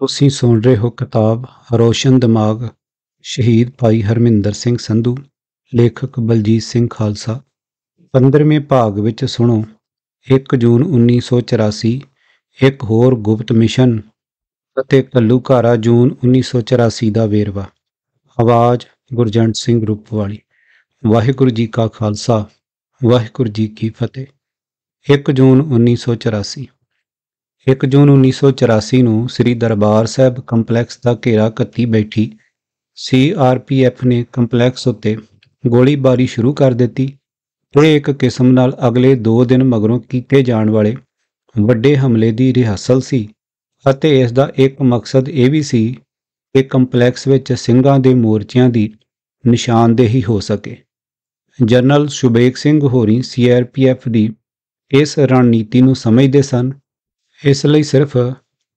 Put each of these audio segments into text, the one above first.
ਤੁਸੀਂ ਸੁਣ ਰਹੇ ਹੋ ਕਿਤਾਬ ਰੋਸ਼ਨ ਦਿਮਾਗ ਸ਼ਹੀਦ ਭਾਈ ਹਰਮਿੰਦਰ ਸਿੰਘ ਸੰਧੂ ਲੇਖਕ ਬਲਜੀਤ ਸਿੰਘ ਖਾਲਸਾ 15ਵੇਂ ਭਾਗ ਵਿੱਚ ਸੁਣੋ 1 ਜੂਨ 1984 ਇੱਕ ਹੋਰ ਗੁਪਤ ਮਿਸ਼ਨ ਅਤੇ ਕੱਲੂਕਾਰਾ ਜੂਨ 1984 ਦਾ ਵੇਰਵਾ ਆਵਾਜ਼ ਗੁਰਜੰਟ ਸਿੰਘ ਰੂਪਵਾਲੀ ਵਾਹਿਗੁਰੂ ਜੀ ਕਾ ਖਾਲਸਾ ਵਾਹਿਗੁਰੂ ਜੀ ਕੀ ਫਤਿਹ 1 ਜੂਨ 1984 1 ਜੂਨ 1984 ਨੂੰ ਸ੍ਰੀ ਦਰਬਾਰ ਸਾਹਿਬ ਕੰਪਲੈਕਸ ਦਾ ਘੇਰਾ ਕੱਤੀ ਬੈਠੀ ਸੀਆਰਪੀਐਫ ਨੇ ਕੰਪਲੈਕਸ ਉੱਤੇ ਗੋਲੀਬਾਰੀ ਸ਼ੁਰੂ ਕਰ ਦਿੱਤੀ ਇਹ ਇੱਕ ਕਿਸਮ ਨਾਲ ਅਗਲੇ 2 ਦਿਨ ਮਗਰੋਂ ਕੀਤੇ ਜਾਣ ਵਾਲੇ ਵੱਡੇ ਹਮਲੇ ਦੀ ਰਿਹਸਲ ਸੀ ਅਤੇ ਇਸ ਦਾ ਇੱਕ ਮਕਸਦ ਇਹ ਵੀ ਸੀ ਕਿ ਕੰਪਲੈਕਸ ਵਿੱਚ ਸਿੰਘਾਂ ਦੇ ਮੋਰਚਿਆਂ ਦੀ ਨਿਸ਼ਾਨਦੇਹੀ ਹੋ ਸਕੇ ਜਨਰਲ ਸ਼ੁਬੇਕ ਸਿੰਘ ਹੋਰੀ ਸੀਆਰਪੀਐਫ ਦੀ ਇਸ ਰਣਨੀਤੀ ਨੂੰ ਸਮਝਦੇ ਸਨ ਇਸ ਲਈ ਸਿਰਫ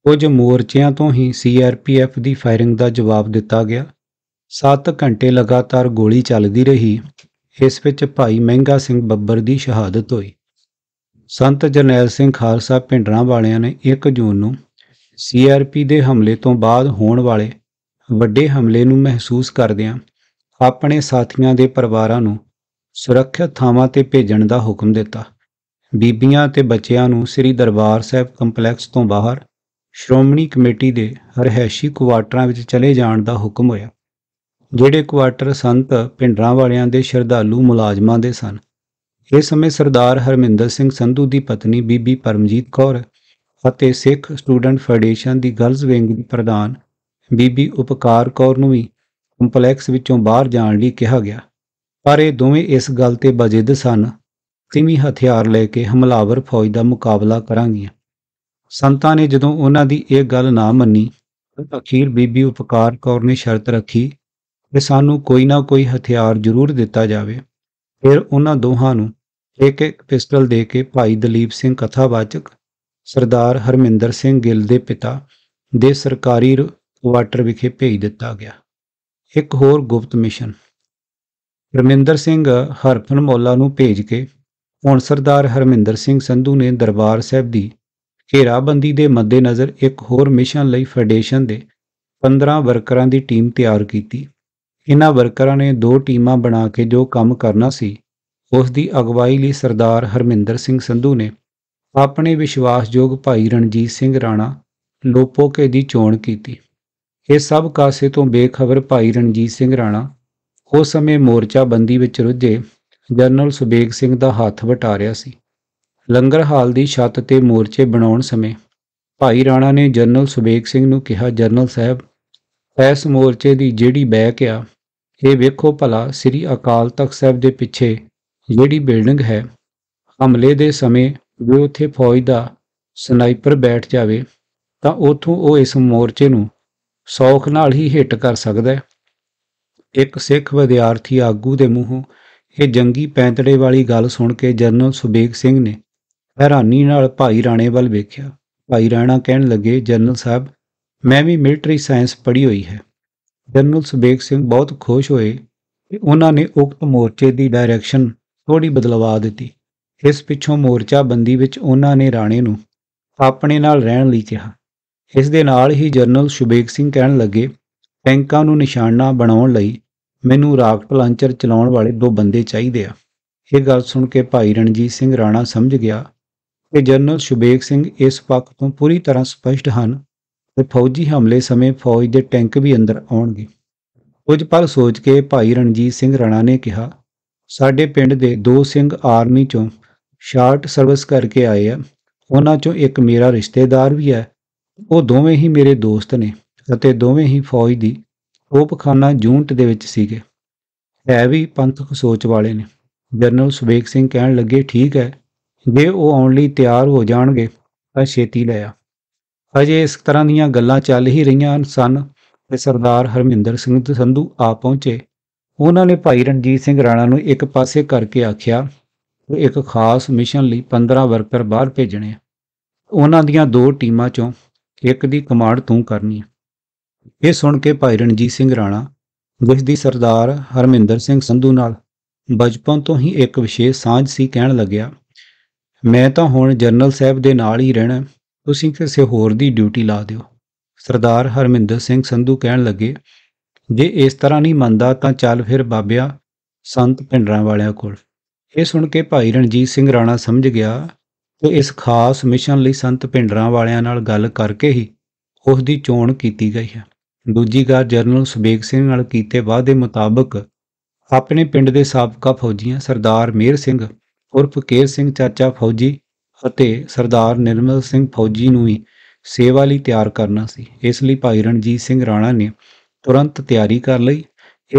ਕੁਝ ਮੋਰਚਿਆਂ ਤੋਂ ਹੀ ਸੀਆਰਪੀਐਫ ਦੀ ਫਾਇਰਿੰਗ ਦਾ ਜਵਾਬ ਦਿੱਤਾ ਗਿਆ 7 ਘੰਟੇ ਲਗਾਤਾਰ ਗੋਲੀ ਚੱਲਦੀ ਰਹੀ ਇਸ ਵਿੱਚ ਭਾਈ ਮਹਿੰਗਾ ਸਿੰਘ ਬੱਬਰ ਦੀ ਸ਼ਹਾਦਤ ਹੋਈ ਸੰਤ ਜਰਨੈਲ ਸਿੰਘ ਖਾਲਸਾ ਪਿੰਡਰਾਂ ਵਾਲਿਆਂ ਨੇ 1 ਜੂਨ ਨੂੰ ਸੀਆਰਪੀ ਦੇ ਹਮਲੇ ਤੋਂ ਬਾਅਦ ਹੋਣ ਵਾਲੇ ਵੱਡੇ ਹਮਲੇ ਨੂੰ ਮਹਿਸੂਸ ਕਰਦਿਆਂ ਆਪਣੇ ਸਾਥੀਆਂ ਦੇ ਪਰਿਵਾਰਾਂ ਨੂੰ ਸੁਰੱਖਿਅਤ ਥਾਵਾਂ ਤੇ ਭੇਜਣ ਦਾ ਹੁਕਮ ਦਿੱਤਾ ਬੀਬੀਆਂ ਤੇ ਬੱਚਿਆਂ ਨੂੰ ਸ੍ਰੀ ਦਰਬਾਰ ਸਾਹਿਬ ਕੰਪਲੈਕਸ ਤੋਂ ਬਾਹਰ ਸ਼੍ਰੋਮਣੀ ਕਮੇਟੀ ਦੇ ਰਹਿائشੀ ਕੁਆਟਰਾਂ ਵਿੱਚ ਚਲੇ ਜਾਣ ਦਾ ਹੁਕਮ ਹੋਇਆ ਜਿਹੜੇ ਕੁਆਟਰ ਸੰਤ ਪਿੰਡਰਾਂ ਵਾਲਿਆਂ ਦੇ ਸ਼ਰਧਾਲੂ ਮੁਲਾਜ਼ਮਾਂ ਦੇ ਸਨ ਇਸ ਸਮੇਂ ਸਰਦਾਰ ਹਰਮਿੰਦਰ ਸਿੰਘ ਸੰਧੂ ਦੀ ਪਤਨੀ ਬੀਬੀ ਪਰਮਜੀਤ ਕੌਰ ਅਤੇ ਸਿੱਖ ਸਟੂਡੈਂਟ ਫੈਡਰੇਸ਼ਨ ਦੀ ਗਰਲਜ਼ ਵਿੰਗ ਦੀ ਪ੍ਰਧਾਨ ਬੀਬੀ ਉਪਕਾਰ ਕੌਰ ਨੂੰ ਵੀ ਕੰਪਲੈਕਸ ਵਿੱਚੋਂ ਬਾਹਰ ਜਾਣ ਲਈ ਕਿਹਾ ਗਿਆ ਪਰ ਇਹ ਦੋਵੇਂ ਇਸ ਗੱਲ ਤੇ ਬਜਿੱਦ ਸਨ ਤਿਮੀ ਹਥਿਆਰ ਲੈ ਕੇ ਹਮਲਾਵਰ ਫੌਜ ਦਾ ਮੁਕਾਬਲਾ ਕਰਾਂਗੀਆਂ ਸੰਤਾਂ ਨੇ ਜਦੋਂ ਉਹਨਾਂ ਦੀ ਇਹ ਗੱਲ ਨਾ ਮੰਨੀ ਅਖੀਰ ਬੀਬੀ ਉਪਕਾਰ ਕੌਰ ਨੇ ਸ਼ਰਤ ਰੱਖੀ ਕਿ ਸਾਨੂੰ ਕੋਈ ਨਾ ਕੋਈ ਹਥਿਆਰ ਜ਼ਰੂਰ ਦਿੱਤਾ ਜਾਵੇ ਫਿਰ ਉਹਨਾਂ ਦੋਹਾਂ ਨੂੰ ਇੱਕ ਇੱਕ ਪਿਸਟਲ ਦੇ ਕੇ ਭਾਈ ਦਲੀਪ ਸਿੰਘ ਕਥਾਵਾਚਕ ਸਰਦਾਰ ਹਰਮਿੰਦਰ ਸਿੰਘ ਗਿੱਲ ਦੇ ਪਿਤਾ ਦੇ ਸਰਕਾਰੀ ਕੁਆਟਰ ਵਿਖੇ ਭੇਜ ਦਿੱਤਾ ਗਿਆ ਇੱਕ ਹੋਰ ਗੁਪਤ ਮਿਸ਼ਨ ਰਮਿੰਦਰ ਸਿੰਘ ਹਰਪਨ ਮੌਲਾ ਨੂੰ ਭੇਜ ਕੇ ਹੁਣ ਸਰਦਾਰ ਹਰਮਿੰਦਰ ਸਿੰਘ ਸੰਧੂ ਨੇ ਦਰਬਾਰ ਸਾਹਿਬ ਦੀ ਘੇਰਾਬੰਦੀ ਦੇ ਮੱਦੇਨਜ਼ਰ ਇੱਕ ਹੋਰ ਮਿਸ਼ਨ ਲਈ ਫੈਡਰੇਸ਼ਨ ਦੇ 15 ਵਰਕਰਾਂ ਦੀ ਟੀਮ ਤਿਆਰ ਕੀਤੀ ਇਹਨਾਂ ਵਰਕਰਾਂ ਨੇ ਦੋ ਟੀਮਾਂ ਬਣਾ ਕੇ ਜੋ ਕੰਮ ਕਰਨਾ ਸੀ ਉਸ ਦੀ ਅਗਵਾਈ ਲਈ ਸਰਦਾਰ ਹਰਮਿੰਦਰ ਸਿੰਘ ਸੰਧੂ ਨੇ ਆਪਣੇ ਵਿਸ਼ਵਾਸਯੋਗ ਭਾਈ ਰਣਜੀਤ ਸਿੰਘ ਰਾਣਾ ਲੋਪੋਕੇ ਦੀ ਚੋਣ ਕੀਤੀ ਇਹ ਸਭ ਕਾਸੇ ਤੋਂ ਬੇਖਬਰ ਭਾਈ ਰਣਜੀਤ ਸਿੰਘ ਰਾਣਾ ਉਸ ਸਮੇਂ ਮੋਰਚਾ ਬੰਦੀ ਵਿੱਚ ਰੁੱਝੇ ਜਨਰਲ ਸੁਬੇਗ ਸਿੰਘ ਦਾ ਹੱਥ ਵਟਾ ਰਿਹਾ ਸੀ ਲੰਗਰ ਹਾਲ ਦੀ ਛੱਤ ਤੇ ਮੋਰਚੇ ਬਣਾਉਣ ਸਮੇਂ ਭਾਈ ਰਾਣਾ ਨੇ ਜਨਰਲ ਸੁਬੇਗ ਸਿੰਘ ਨੂੰ ਕਿਹਾ ਜਨਰਲ ਸਾਹਿਬ ਇਸ ਮੋਰਚੇ ਦੀ ਜਿਹੜੀ ਬੈਕ ਆ ਇਹ ਵੇਖੋ ਭਲਾ ਸ੍ਰੀ ਅਕਾਲ ਤਖਤ ਸਾਹਿਬ ਦੇ ਪਿੱਛੇ ਜਿਹੜੀ ਬਿਲਡਿੰਗ ਹੈ ਹਮਲੇ ਦੇ ਸਮੇਂ ਜੇ ਉੱਥੇ ਫੌਜ ਦਾ ਸਨਾਈਪਰ ਬੈਠ ਜਾਵੇ ਤਾਂ ਉਥੋਂ ਉਹ ਇਸ ਮੋਰਚੇ ਨੂੰ ਸੌਖ ਨਾਲ ਹੀ ਹਿੱਟ ਕਰ ਸਕਦਾ ਹੈ ਇੱਕ ਸਿੱਖ ਵਿਦਿਆਰਥੀ ਆਗੂ ਦੇ ਮੂੰਹੋਂ ਇਹ ਜੰਗੀ ਪੈਂਤੜੇ ਵਾਲੀ ਗੱਲ ਸੁਣ ਕੇ ਜਰਨਲ ਸੁਬੇਗ ਸਿੰਘ ਨੇ ਹੈਰਾਨੀ ਨਾਲ ਭਾਈ ਰਾਣੇ ਵੱਲ ਵੇਖਿਆ ਭਾਈ ਰਾਣਾ ਕਹਿਣ ਲੱਗੇ ਜਰਨਲ ਸਾਹਿਬ ਮੈਂ ਵੀ ਮਿਲਟਰੀ ਸਾਇੰਸ ਪੜ੍ਹੀ ਹੋਈ ਹੈ ਜਰਨਲ ਸੁਬੇਗ ਸਿੰਘ ਬਹੁਤ ਖੁਸ਼ ਹੋਏ ਕਿ ਉਹਨਾਂ ਨੇ ਉਕਤ ਮੋਰਚੇ ਦੀ ਡਾਇਰੈਕਸ਼ਨ ਥੋੜੀ ਬਦਲਵਾ ਦਿੱਤੀ ਇਸ ਪਿੱਛੋਂ ਮੋਰਚਾ ਬੰਦੀ ਵਿੱਚ ਉਹਨਾਂ ਨੇ ਰਾਣੇ ਨੂੰ ਆਪਣੇ ਨਾਲ ਰਹਿਣ ਲਈ ਕਿਹਾ ਇਸ ਦੇ ਨਾਲ ਹੀ ਜਰਨਲ ਸੁਬੇਗ ਸਿੰਘ ਕਹਿਣ ਲੱਗੇ ਟੈਂਕਾਂ ਨੂੰ ਨਿਸ਼ਾਨਾ ਬਣਾਉਣ ਲਈ ਮੈਨੂੰ ਰਾਕਟ ਲਾਂਚਰ ਚਲਾਉਣ ਵਾਲੇ ਦੋ ਬੰਦੇ ਚਾਹੀਦੇ ਆ ਇਹ ਗੱਲ ਸੁਣ ਕੇ ਭਾਈ ਰਣਜੀਤ ਸਿੰਘ ਰਾਣਾ ਸਮਝ ਗਿਆ ਕਿ ਜਨਰਲ ਸ਼ੁਬੇਗ ਸਿੰਘ ਇਸ ਪੱਖ ਤੋਂ ਪੂਰੀ ਤਰ੍ਹਾਂ ਸਪਸ਼ਟ ਹਨ ਤੇ ਫੌਜੀ ਹਮਲੇ ਸਮੇਂ ਫੌਜ ਦੇ ਟੈਂਕ ਵੀ ਅੰਦਰ ਆਉਣਗੇ ਕੁਝ ਪਲ ਸੋਚ ਕੇ ਭਾਈ ਰਣਜੀਤ ਸਿੰਘ ਰਾਣਾ ਨੇ ਕਿਹਾ ਸਾਡੇ ਪਿੰਡ ਦੇ ਦੋ ਸਿੰਘ ਆਰਮੀ ਚੋਂ ਸ਼ਾਰਟ ਸਰਵਿਸ ਕਰਕੇ ਆਏ ਆ ਉਹਨਾਂ ਚੋਂ ਇੱਕ ਮੇਰਾ ਰਿਸ਼ਤੇਦਾਰ ਵੀ ਹੈ ਉਹ ਦੋਵੇਂ ਹੀ ਮੇਰੇ ਦੋਸਤ ਨੇ ਅਤੇ ਦੋਵੇਂ ਹੀ ਫੌਜ ਦੀ ਤੋਪਖਾਨਾ ਜੂਨਟ ਦੇ ਵਿੱਚ ਸੀਗੇ ਹੈ ਵੀ ਪੰਥਕ ਸੋਚ ਵਾਲੇ ਨੇ ਜਨਰਲ ਸੁਬੇਕ ਸਿੰਘ ਕਹਿਣ ਲੱਗੇ ਠੀਕ ਹੈ ਜੇ ਉਹ ਆਉਣ ਲਈ ਤਿਆਰ ਹੋ ਜਾਣਗੇ ਤਾਂ ਛੇਤੀ ਲੈ ਆ ਅਜੇ ਇਸ ਤਰ੍ਹਾਂ ਦੀਆਂ ਗੱਲਾਂ ਚੱਲ ਹੀ ਰਹੀਆਂ ਸਨ ਤੇ ਸਰਦਾਰ ਹਰਮਿੰਦਰ ਸਿੰਘ ਸੰਧੂ ਆ ਪਹੁੰਚੇ ਉਹਨਾਂ ਨੇ ਭਾਈ ਰਣਜੀਤ ਸਿੰਘ ਰਾਣਾ ਨੂੰ ਇੱਕ ਪਾਸੇ ਕਰਕੇ ਆਖਿਆ ਇੱਕ ਖਾਸ ਮਿਸ਼ਨ ਲਈ 15 ਵਰਕਰ ਬਾਹਰ ਭੇਜਣੇ ਆ ਉਹਨਾਂ ਦੀਆਂ ਦੋ ਟੀਮਾਂ ਚੋਂ ਇੱਕ ਦੀ ਕਮਾਂਡ ਤੂੰ ਕਰਨੀ ਹੈ ਇਹ ਸੁਣ ਕੇ ਭਾਈ ਰਣਜੀਤ ਸਿੰਘ ਰਾਣਾ ਗੁਜਦੀ ਸਰਦਾਰ ਹਰਮਿੰਦਰ ਸਿੰਘ ਸੰਧੂ ਨਾਲ ਬਚਪਨ ਤੋਂ ਹੀ ਇੱਕ ਵਿਸ਼ੇਸ਼ ਸਾਂਝ ਸੀ ਕਹਿਣ ਲੱਗਿਆ ਮੈਂ ਤਾਂ ਹੁਣ ਜਨਰਲ ਸਾਹਿਬ ਦੇ ਨਾਲ ਹੀ ਰਹਿਣਾ ਤੁਸੀਂ ਕਿਸੇ ਹੋਰ ਦੀ ਡਿਊਟੀ ਲਾ ਦਿਓ ਸਰਦਾਰ ਹਰਮਿੰਦਰ ਸਿੰਘ ਸੰਧੂ ਕਹਿਣ ਲੱਗੇ ਜੇ ਇਸ ਤਰ੍ਹਾਂ ਨਹੀਂ ਮੰਨਦਾ ਤਾਂ ਚੱਲ ਫਿਰ ਬਾਬਿਆ ਸੰਤ ਪਿੰਡਰਾਂ ਵਾਲਿਆਂ ਕੋਲ ਇਹ ਸੁਣ ਕੇ ਭਾਈ ਰਣਜੀਤ ਸਿੰਘ ਰਾਣਾ ਸਮਝ ਗਿਆ ਕਿ ਇਸ ਖਾਸ ਮਿਸ਼ਨ ਲਈ ਸੰਤ ਪਿੰਡਰਾਂ ਵਾਲਿਆਂ ਨਾਲ ਗੱਲ ਕਰਕੇ ਹੀ ਉਸ ਦੀ ਚੋਣ ਕੀਤੀ ਗਈ ਹੈ ਦੂਜੀ ਗੱਲ ਜਨਰਲ ਸੁਬੇਗ ਸਿੰਘ ਨਾਲ ਕੀਤੇ ਵਾਅਦੇ ਮੁਤਾਬਕ ਆਪਣੇ ਪਿੰਡ ਦੇ ਸਾਬਕਾ ਫੌਜੀਆਂ ਸਰਦਾਰ ਮੇਰ ਸਿੰਘ ਉਰਫ ਕੇਰ ਸਿੰਘ ਚਾਚਾ ਫੌਜੀ ਅਤੇ ਸਰਦਾਰ ਨਿਰਮਲ ਸਿੰਘ ਫੌਜੀ ਨੂੰ ਹੀ ਸੇਵਾ ਲਈ ਤਿਆਰ ਕਰਨਾ ਸੀ ਇਸ ਲਈ ਭਾਈ ਰਣਜੀਤ ਸਿੰਘ ਰਾਣਾ ਨੇ ਤੁਰੰਤ ਤਿਆਰੀ ਕਰ ਲਈ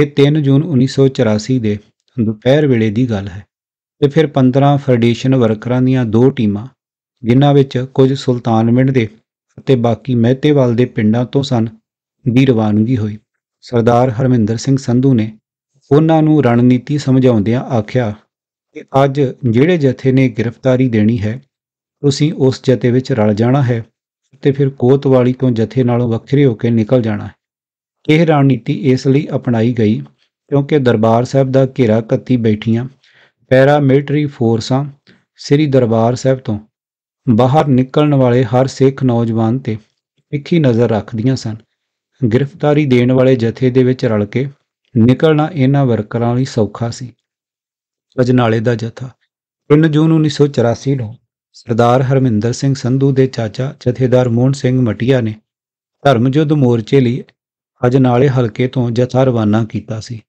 ਇਹ 3 ਜੂਨ 1984 ਦੇ ਦੁਪਹਿਰ ਵੇਲੇ ਦੀ ਗੱਲ ਹੈ ਤੇ ਫਿਰ 15 ਫਰਡੀਸ਼ਨ ਵਰਕਰਾਂ ਦੀਆਂ ਦੋ ਟੀਮਾਂ ਜਿਨ੍ਹਾਂ ਵਿੱਚ ਕੁਝ ਸੁਲਤਾਨਵਿੰਡ ਦੇ ਅਤੇ ਬਾਕੀ ਮਹਿਤੇਵਾਲ ਦੇ ਪਿੰਡਾਂ ਤੋਂ ਸਨ ਦੀ ਰਵਾਨਗੀ ਹੋਈ ਸਰਦਾਰ ਹਰਮਿੰਦਰ ਸਿੰਘ ਸੰਧੂ ਨੇ ਉਹਨਾਂ ਨੂੰ ਰਣਨੀਤੀ ਸਮਝਾਉਂਦਿਆਂ ਆਖਿਆ ਕਿ ਅੱਜ ਜਿਹੜੇ ਜਥੇ ਨੇ ਗ੍ਰਿਫਤਾਰੀ ਦੇਣੀ ਹੈ ਤੁਸੀਂ ਉਸ ਜਥੇ ਵਿੱਚ ਰਲ ਜਾਣਾ ਹੈ ਤੇ ਫਿਰ ਕੋਤਵਾਲੀ ਤੋਂ ਜਥੇ ਨਾਲੋਂ ਵੱਖਰੇ ਹੋ ਕੇ ਨਿਕਲ ਜਾਣਾ ਹੈ ਇਹ ਰਣਨੀਤੀ ਇਸ ਲਈ ਅਪਣਾਈ ਗਈ ਕਿਉਂਕਿ ਦਰਬਾਰ ਸਾਹਿਬ ਦਾ ਘੇਰਾ ਕੱਤੀ ਬੈਠੀਆਂ ਪੈਰਾ ਮਿਲਟਰੀ ਫੋਰਸਾਂ ਸ੍ਰੀ ਦਰਬਾਰ ਸਾਹਿਬ ਤੋਂ ਬਾਹਰ ਨਿਕਲਣ ਵਾਲੇ ਹਰ ਸਿੱਖ ਨੌਜਵਾਨ ਤੇ ਇੱਕੀ ਨਜ਼ਰ ਰੱਖਦੀਆਂ ਸਨ ਗ੍ਰਿਫਤਾਰੀ ਦੇਣ ਵਾਲੇ ਜਥੇ ਦੇ ਵਿੱਚ ਰਲ ਕੇ ਨਿਕਲਣਾ ਇਹਨਾਂ ਵਰਕਰਾਂ ਲਈ ਸੌਖਾ ਸੀ ਅਜਨਾਲੇ ਦਾ ਜਥਾ 3 ਜੂਨ 1984 ਨੂੰ ਸਰਦਾਰ ਹਰਮਿੰਦਰ ਸਿੰਘ ਸੰਧੂ ਦੇ ਚਾਚਾ ਜਥੇਦਾਰ ਮੋਹਨ ਸਿੰਘ ਮਟਿਆ ਨੇ ਧਰਮਯੁੱਧ ਮੋਰਚੇ ਲਈ ਅਜਨਾਲੇ ਹਲਕੇ ਤੋਂ ਜਥਾ ਰਵਾਨਾ ਕੀਤਾ ਸੀ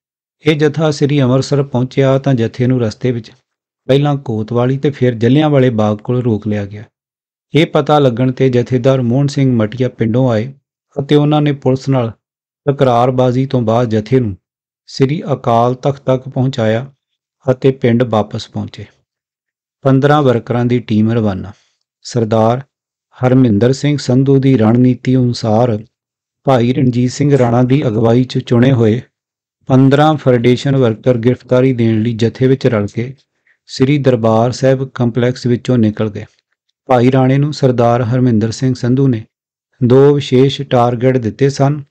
ਇਹ ਜਥਾ ਸ੍ਰੀ ਅੰਮ੍ਰਿਤਸਰ ਪਹੁੰਚਿਆ ਤਾਂ ਜਥੇ ਨੂੰ ਰਸਤੇ ਵਿੱਚ ਪਹਿਲਾਂ ਕੋਤਵਾਲੀ ਤੇ ਫਿਰ ਜੱਲਿਆਂ ਵਾਲੇ ਬਾਗ ਕੋਲ ਰੋਕ ਲਿਆ ਗਿਆ ਇਹ ਪਤਾ ਲੱਗਣ ਤੇ ਜਥੇਦਾਰ ਮੋਹਨ ਸਿੰਘ ਮਟਿਆ ਪਿੰਡੋਂ ਆਏ ਅਤੇ ਉਹਨਾਂ ਨੇ ਪੁਲਿਸ ਨਾਲ ਤਕਰਾਰਬਾਜ਼ੀ ਤੋਂ ਬਾਅਦ ਜਥੇ ਨੂੰ ਸ੍ਰੀ ਅਕਾਲ ਤਖਤ ਤੱਕ ਪਹੁੰਚਾਇਆ ਅਤੇ ਪਿੰਡ ਵਾਪਸ ਪਹੁੰਚੇ 15 ਵਰਕਰਾਂ ਦੀ ਟੀਮ ਰਵਾਨਾ ਸਰਦਾਰ ਹਰਮਿੰਦਰ ਸਿੰਘ ਸੰਧੂ ਦੀ ਰਣਨੀਤੀ ਅਨੁਸਾਰ ਭਾਈ ਰਣਜੀਤ ਸਿੰਘ ਰਾਣਾ ਦੀ ਅਗਵਾਈ 'ਚ ਚੁਣੇ ਹੋਏ 15 ਫਰਡੇਸ਼ਨ ਵਰਕਰ ਗ੍ਰਿਫਤਾਰੀ ਦੇਣ ਲਈ ਜਥੇ ਵਿੱਚ ਰਲ ਕੇ ਸ੍ਰੀ ਦਰਬਾਰ ਸਾਹਿਬ ਕੰਪਲੈਕਸ ਵਿੱਚੋਂ ਨਿਕਲ ਗਏ ਭਾਈ ਰਾਣੇ ਨੂੰ ਸਰਦਾਰ ਹਰਮਿੰਦਰ ਸਿੰਘ ਸੰਧੂ ਨੇ ਦੋ ਵਿਸ਼ੇਸ਼ ਟਾਰਗੇਟ ਦਿੱਤੇ ਸਨ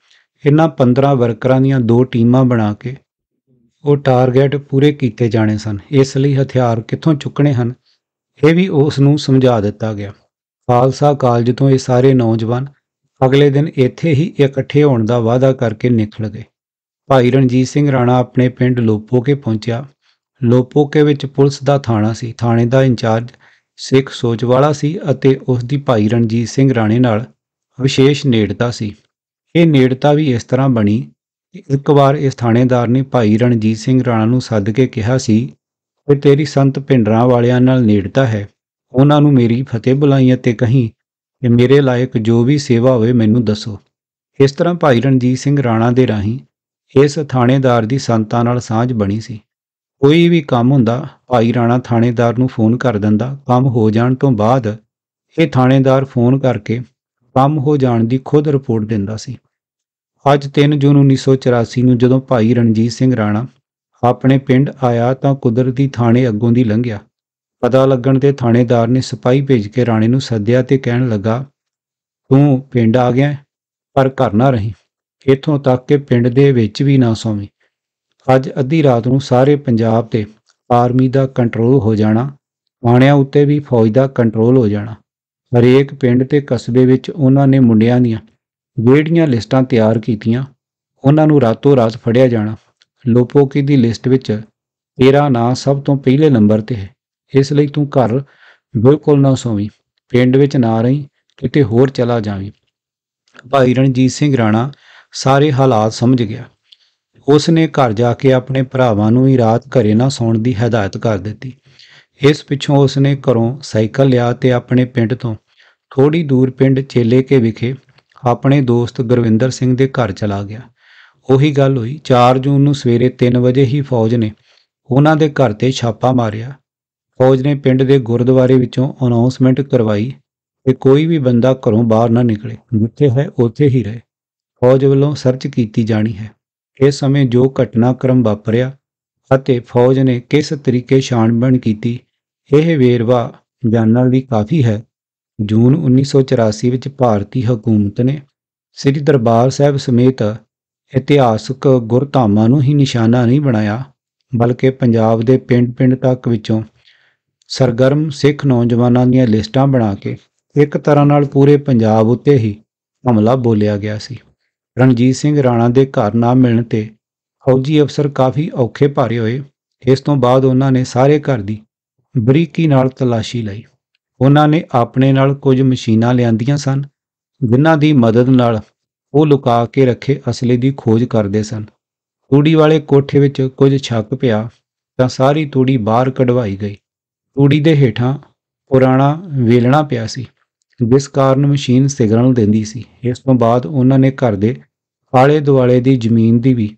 ਇਹਨਾਂ 15 ਵਰਕਰਾਂ ਦੀਆਂ ਦੋ ਟੀਮਾਂ ਬਣਾ ਕੇ ਉਹ ਟਾਰਗੇਟ ਪੂਰੇ ਕੀਤੇ ਜਾਣੇ ਸਨ ਇਸ ਲਈ ਹਥਿਆਰ ਕਿੱਥੋਂ ਚੁੱਕਣੇ ਹਨ ਇਹ ਵੀ ਉਸ ਨੂੰ ਸਮਝਾ ਦਿੱਤਾ ਗਿਆ ਖਾਲਸਾ ਕਾਲਜ ਤੋਂ ਇਹ ਸਾਰੇ ਨੌਜਵਾਨ ਅਗਲੇ ਦਿਨ ਇੱਥੇ ਹੀ ਇਕੱਠੇ ਹੋਣ ਦਾ ਵਾਅਦਾ ਕਰਕੇ ਨਿਕਲ ਗਏ ਭਾਈ ਰਣਜੀਤ ਸਿੰਘ ਰਾਣਾ ਆਪਣੇ ਪਿੰਡ ਲੋਪੋਕੇ ਪਹੁੰਚਿਆ ਲੋਪੋਕੇ ਵਿੱਚ ਪੁਲਿਸ ਦਾ ਥਾਣਾ ਸੀ ਥਾਣੇ ਦਾ ਇੰਚਾਰਜ ਸਿੱਖ ਵਾਲਾ ਸੀ ਅਤੇ ਉਸ ਦੀ ਭਾਈ ਰਣਜੀਤ ਸਿੰਘ ਰਾਣੇ ਨਾਲ ਵਿਸ਼ੇਸ਼ ਨੇੜਤਾ ਸੀ ਇਹ ਨੇੜਤਾ ਵੀ ਇਸ ਤਰ੍ਹਾਂ ਬਣੀ ਕਿ ਇੱਕ ਵਾਰ ਇਸ ਥਾਣੇਦਾਰ ਨੇ ਭਾਈ ਰਣਜੀਤ ਸਿੰਘ ਰਾਣਾ ਨੂੰ ਸੱਦ ਕੇ ਕਿਹਾ ਸੀ ਕਿ ਤੇਰੀ ਸੰਤ ਪਿੰਡਰਾਂ ਵਾਲਿਆਂ ਨਾਲ ਨੇੜਤਾ ਹੈ ਉਹਨਾਂ ਨੂੰ ਮੇਰੀ ਫਤਿਹ ਬੁਲਾਈਆਂ ਤੇ ਕਹੀਂ ਕਿ ਮੇਰੇ ਲਾਇਕ ਜੋ ਵੀ ਸੇਵਾ ਹੋਵੇ ਮੈਨੂੰ ਦੱਸੋ ਇਸ ਤਰ੍ਹਾਂ ਭਾਈ ਰਣਜੀਤ ਸਿੰਘ ਰਾਣਾ ਦੇ ਰਾਹੀਂ ਇਸ ਥਾਣੇਦਾਰ ਦੀ ਸੰਤਾਂ ਨਾਲ ਸਾਂਝ ਬਣੀ ਸੀ ਕੋਈ ਵੀ ਕੰਮ ਹੁੰਦਾ ਭਾਈ ਰਾਣਾ ਥਾਣੇਦਾਰ ਨੂੰ ਫੋਨ ਕਰ ਦਿੰਦਾ ਕੰਮ ਹੋ ਜਾਣ ਤੋਂ ਬਾਅਦ ਇਹ ਥਾਣੇਦਾਰ ਫੋਨ ਕਰਕੇ ਕੰਮ ਹੋ ਜਾਣ ਦੀ ਖੁਦ ਰਿਪੋਰਟ ਦਿੰਦਾ ਸੀ ਅੱਜ 3 ਜੂਨ 1984 ਨੂੰ ਜਦੋਂ ਭਾਈ ਰਣਜੀਤ ਸਿੰਘ ਰਾਣਾ ਆਪਣੇ ਪਿੰਡ ਆਇਆ ਤਾਂ ਕੁਦਰਤੀ ਥਾਣੇ ਅੱਗੋਂ ਦੀ ਲੰਘਿਆ ਪਤਾ ਲੱਗਣ ਤੇ ਥਾਣੇਦਾਰ ਨੇ ਸਿਪਾਹੀ ਭੇਜ ਕੇ ਰਾਣੇ ਨੂੰ ਸੱਦਿਆ ਤੇ ਕਹਿਣ ਲੱਗਾ ਤੂੰ ਪਿੰਡ ਆ ਗਿਆ ਪਰ ਘਰ ਨਾ ਰਹੀ ਇਥੋਂ ਤੱਕ ਕਿ ਪਿੰਡ ਦੇ ਵਿੱਚ ਵੀ ਨਾ ਸੌਵੀਂ ਅੱਜ ਅੱਧੀ ਰਾਤ ਨੂੰ ਸਾਰੇ ਪੰਜਾਬ ਤੇ ਆਰਮੀ ਦਾ ਕੰਟਰੋਲ ਹੋ ਜਾਣਾ ਬਾਣਿਆਂ ਉੱਤੇ ਵੀ ਫੌਜ ਦਾ ਕੰਟਰੋਲ ਹੋ ਜਾਣਾ ਹਰੇਕ ਪਿੰਡ ਤੇ ਕਸਬੇ ਵਿੱਚ ਉਹਨਾਂ ਨੇ ਮੁੰਡਿਆਂ ਦੀਆਂ ਜਿਹੜੀਆਂ ਲਿਸਟਾਂ ਤਿਆਰ ਕੀਤੀਆਂ ਉਹਨਾਂ ਨੂੰ ਰਾਤੋਂ ਰਾਤ ਫੜਿਆ ਜਾਣਾ ਲੋਪੋਕੀ ਦੀ ਲਿਸਟ ਵਿੱਚ ਤੇਰਾ ਨਾਂ ਸਭ ਤੋਂ ਪਹਿਲੇ ਨੰਬਰ ਤੇ ਹੈ ਇਸ ਲਈ ਤੂੰ ਘਰ ਬਿਲਕੁਲ ਨਾ ਸੋਵੀਂ ਪਿੰਡ ਵਿੱਚ ਨਾ ਰਹੀਂ ਕਿਤੇ ਹੋਰ ਚਲਾ ਜਾਵੀਂ ਭਾਈ ਰਣਜੀਤ ਸਿੰਘ ਰਾਣਾ ਸਾਰੇ ਹਾਲਾਤ ਸਮਝ ਗਿਆ ਉਸ ਨੇ ਘਰ ਜਾ ਕੇ ਆਪਣੇ ਭਰਾਵਾਂ ਨੂੰ ਹੀ ਰਾਤ ਘਰੇ ਨਾ ਸੌਣ ਦੀ ਹਦਾਇਤ ਕਰ ਦਿੱਤੀ ਇਸ ਪਿੱਛੋਂ ਉਸ ਨੇ ਘਰੋਂ ਸਾਈਕਲ ਲਿਆ ਤੇ ਆਪਣੇ ਪਿੰਡ ਤੋਂ ਥੋੜੀ ਦੂਰ ਪਿੰਡ ਚੇਲੇ ਕੇ ਵਿਖੇ ਆਪਣੇ ਦੋਸਤ ਗੁਰਵਿੰਦਰ ਸਿੰਘ ਦੇ ਘਰ ਚਲਾ ਗਿਆ ਉਹੀ ਗੱਲ ਹੋਈ 4 ਜੂਨ ਨੂੰ ਸਵੇਰੇ 3 ਵਜੇ ਹੀ ਫੌਜ ਨੇ ਉਹਨਾਂ ਦੇ ਘਰ ਤੇ ਛਾਪਾ ਮਾਰਿਆ ਫੌਜ ਨੇ ਪਿੰਡ ਦੇ ਗੁਰਦੁਆਰੇ ਵਿੱਚੋਂ ਅਨਾਉਂਸਮੈਂਟ ਕਰਵਾਈ ਕਿ ਕੋਈ ਵੀ ਬੰਦਾ ਘਰੋਂ ਬਾਹਰ ਨਾ ਨਿਕਲੇ ਜਿੱਥੇ ਹੈ ਉੱਥੇ ਹੀ ਰਹੇ ਫੌਜ ਵੱਲੋਂ ਸਰਚ ਕੀਤੀ ਜਾਣੀ ਹੈ ਇਸ ਸਮੇਂ ਜੋ ਘਟਨਾਕ੍ਰਮ ਵਾਪਰਿਆ ਅਤੇ ਫੌਜ ਨੇ ਕਿਸ ਤਰੀਕੇ ਛਾਣਬਣ ਕੀਤੀ ਇਹ ਵੇਰਵਾ ਜਾਣਨ ਲਈ ਕਾਫੀ ਹੈ ਜੂਨ 1984 ਵਿੱਚ ਭਾਰਤੀ ਹਕੂਮਤ ਨੇ ਸ੍ਰੀ ਦਰਬਾਰ ਸਾਹਿਬ ਸਮੇਤ ਇਤਿਹਾਸਕ ਗੁਰਧਾਮਾਂ ਨੂੰ ਹੀ ਨਿਸ਼ਾਨਾ ਨਹੀਂ ਬਣਾਇਆ ਬਲਕਿ ਪੰਜਾਬ ਦੇ ਪਿੰਡ-ਪਿੰਡ ਤੱਕ ਵਿੱਚੋਂ ਸਰਗਰਮ ਸਿੱਖ ਨੌਜਵਾਨਾਂ ਦੀਆਂ ਲਿਸਟਾਂ ਬਣਾ ਕੇ ਇੱਕ ਤਰ੍ਹਾਂ ਨਾਲ ਪੂਰੇ ਪੰਜਾਬ ਉੱਤੇ ਹੀ ਹਮਲਾ ਬੋਲਿਆ ਗਿਆ ਸੀ ਰਣਜੀਤ ਸਿੰਘ ਰਾਣਾ ਦੇ ਘਰ ਨਾ ਮਿਲਣ ਤੇ ਫੌਜੀ ਅਫਸਰ ਕਾਫੀ ਔਖੇ ਭਾਰੇ ਹੋਏ ਇਸ ਤੋਂ ਬਾਅਦ ਉਹਨਾਂ ਨੇ ਸਾਰੇ ਘਰ ਦੀ ਬਰੀਕੀ ਨਾਲ ਤਲਾਸ਼ੀ ਲਈ ਉਹਨਾਂ ਨੇ ਆਪਣੇ ਨਾਲ ਕੁਝ ਮਸ਼ੀਨਾਂ ਲਿਆਂਦੀਆਂ ਸਨ ਜਿਨ੍ਹਾਂ ਦੀ ਮਦਦ ਨਾਲ ਉਹ ਲੁਕਾ ਕੇ ਰੱਖੇ ਅਸਲੇ ਦੀ ਖੋਜ ਕਰਦੇ ਸਨ ਤੂੜੀ ਵਾਲੇ ਕੋਠੇ ਵਿੱਚ ਕੁਝ ਛੱਕ ਪਿਆ ਤਾਂ ਸਾਰੀ ਤੂੜੀ ਬਾਹਰ ਕਢਵਾਈ ਗਈ ਤੂੜੀ ਦੇ ਹੇਠਾਂ ਪੁਰਾਣਾ ਵੇਲਣਾ ਪਿਆ ਸੀ ਜਿਸ ਕਾਰਨ ਮਸ਼ੀਨ ਸਿਗਨਲ ਦਿੰਦੀ ਸੀ ਇਸ ਤੋਂ ਬਾਅਦ ਉਹਨਾਂ ਨੇ ਘਰ ਦੇ ਆਲੇ ਦੁਆਲੇ ਦੀ ਜ਼ਮੀਨ ਦੀ ਵੀ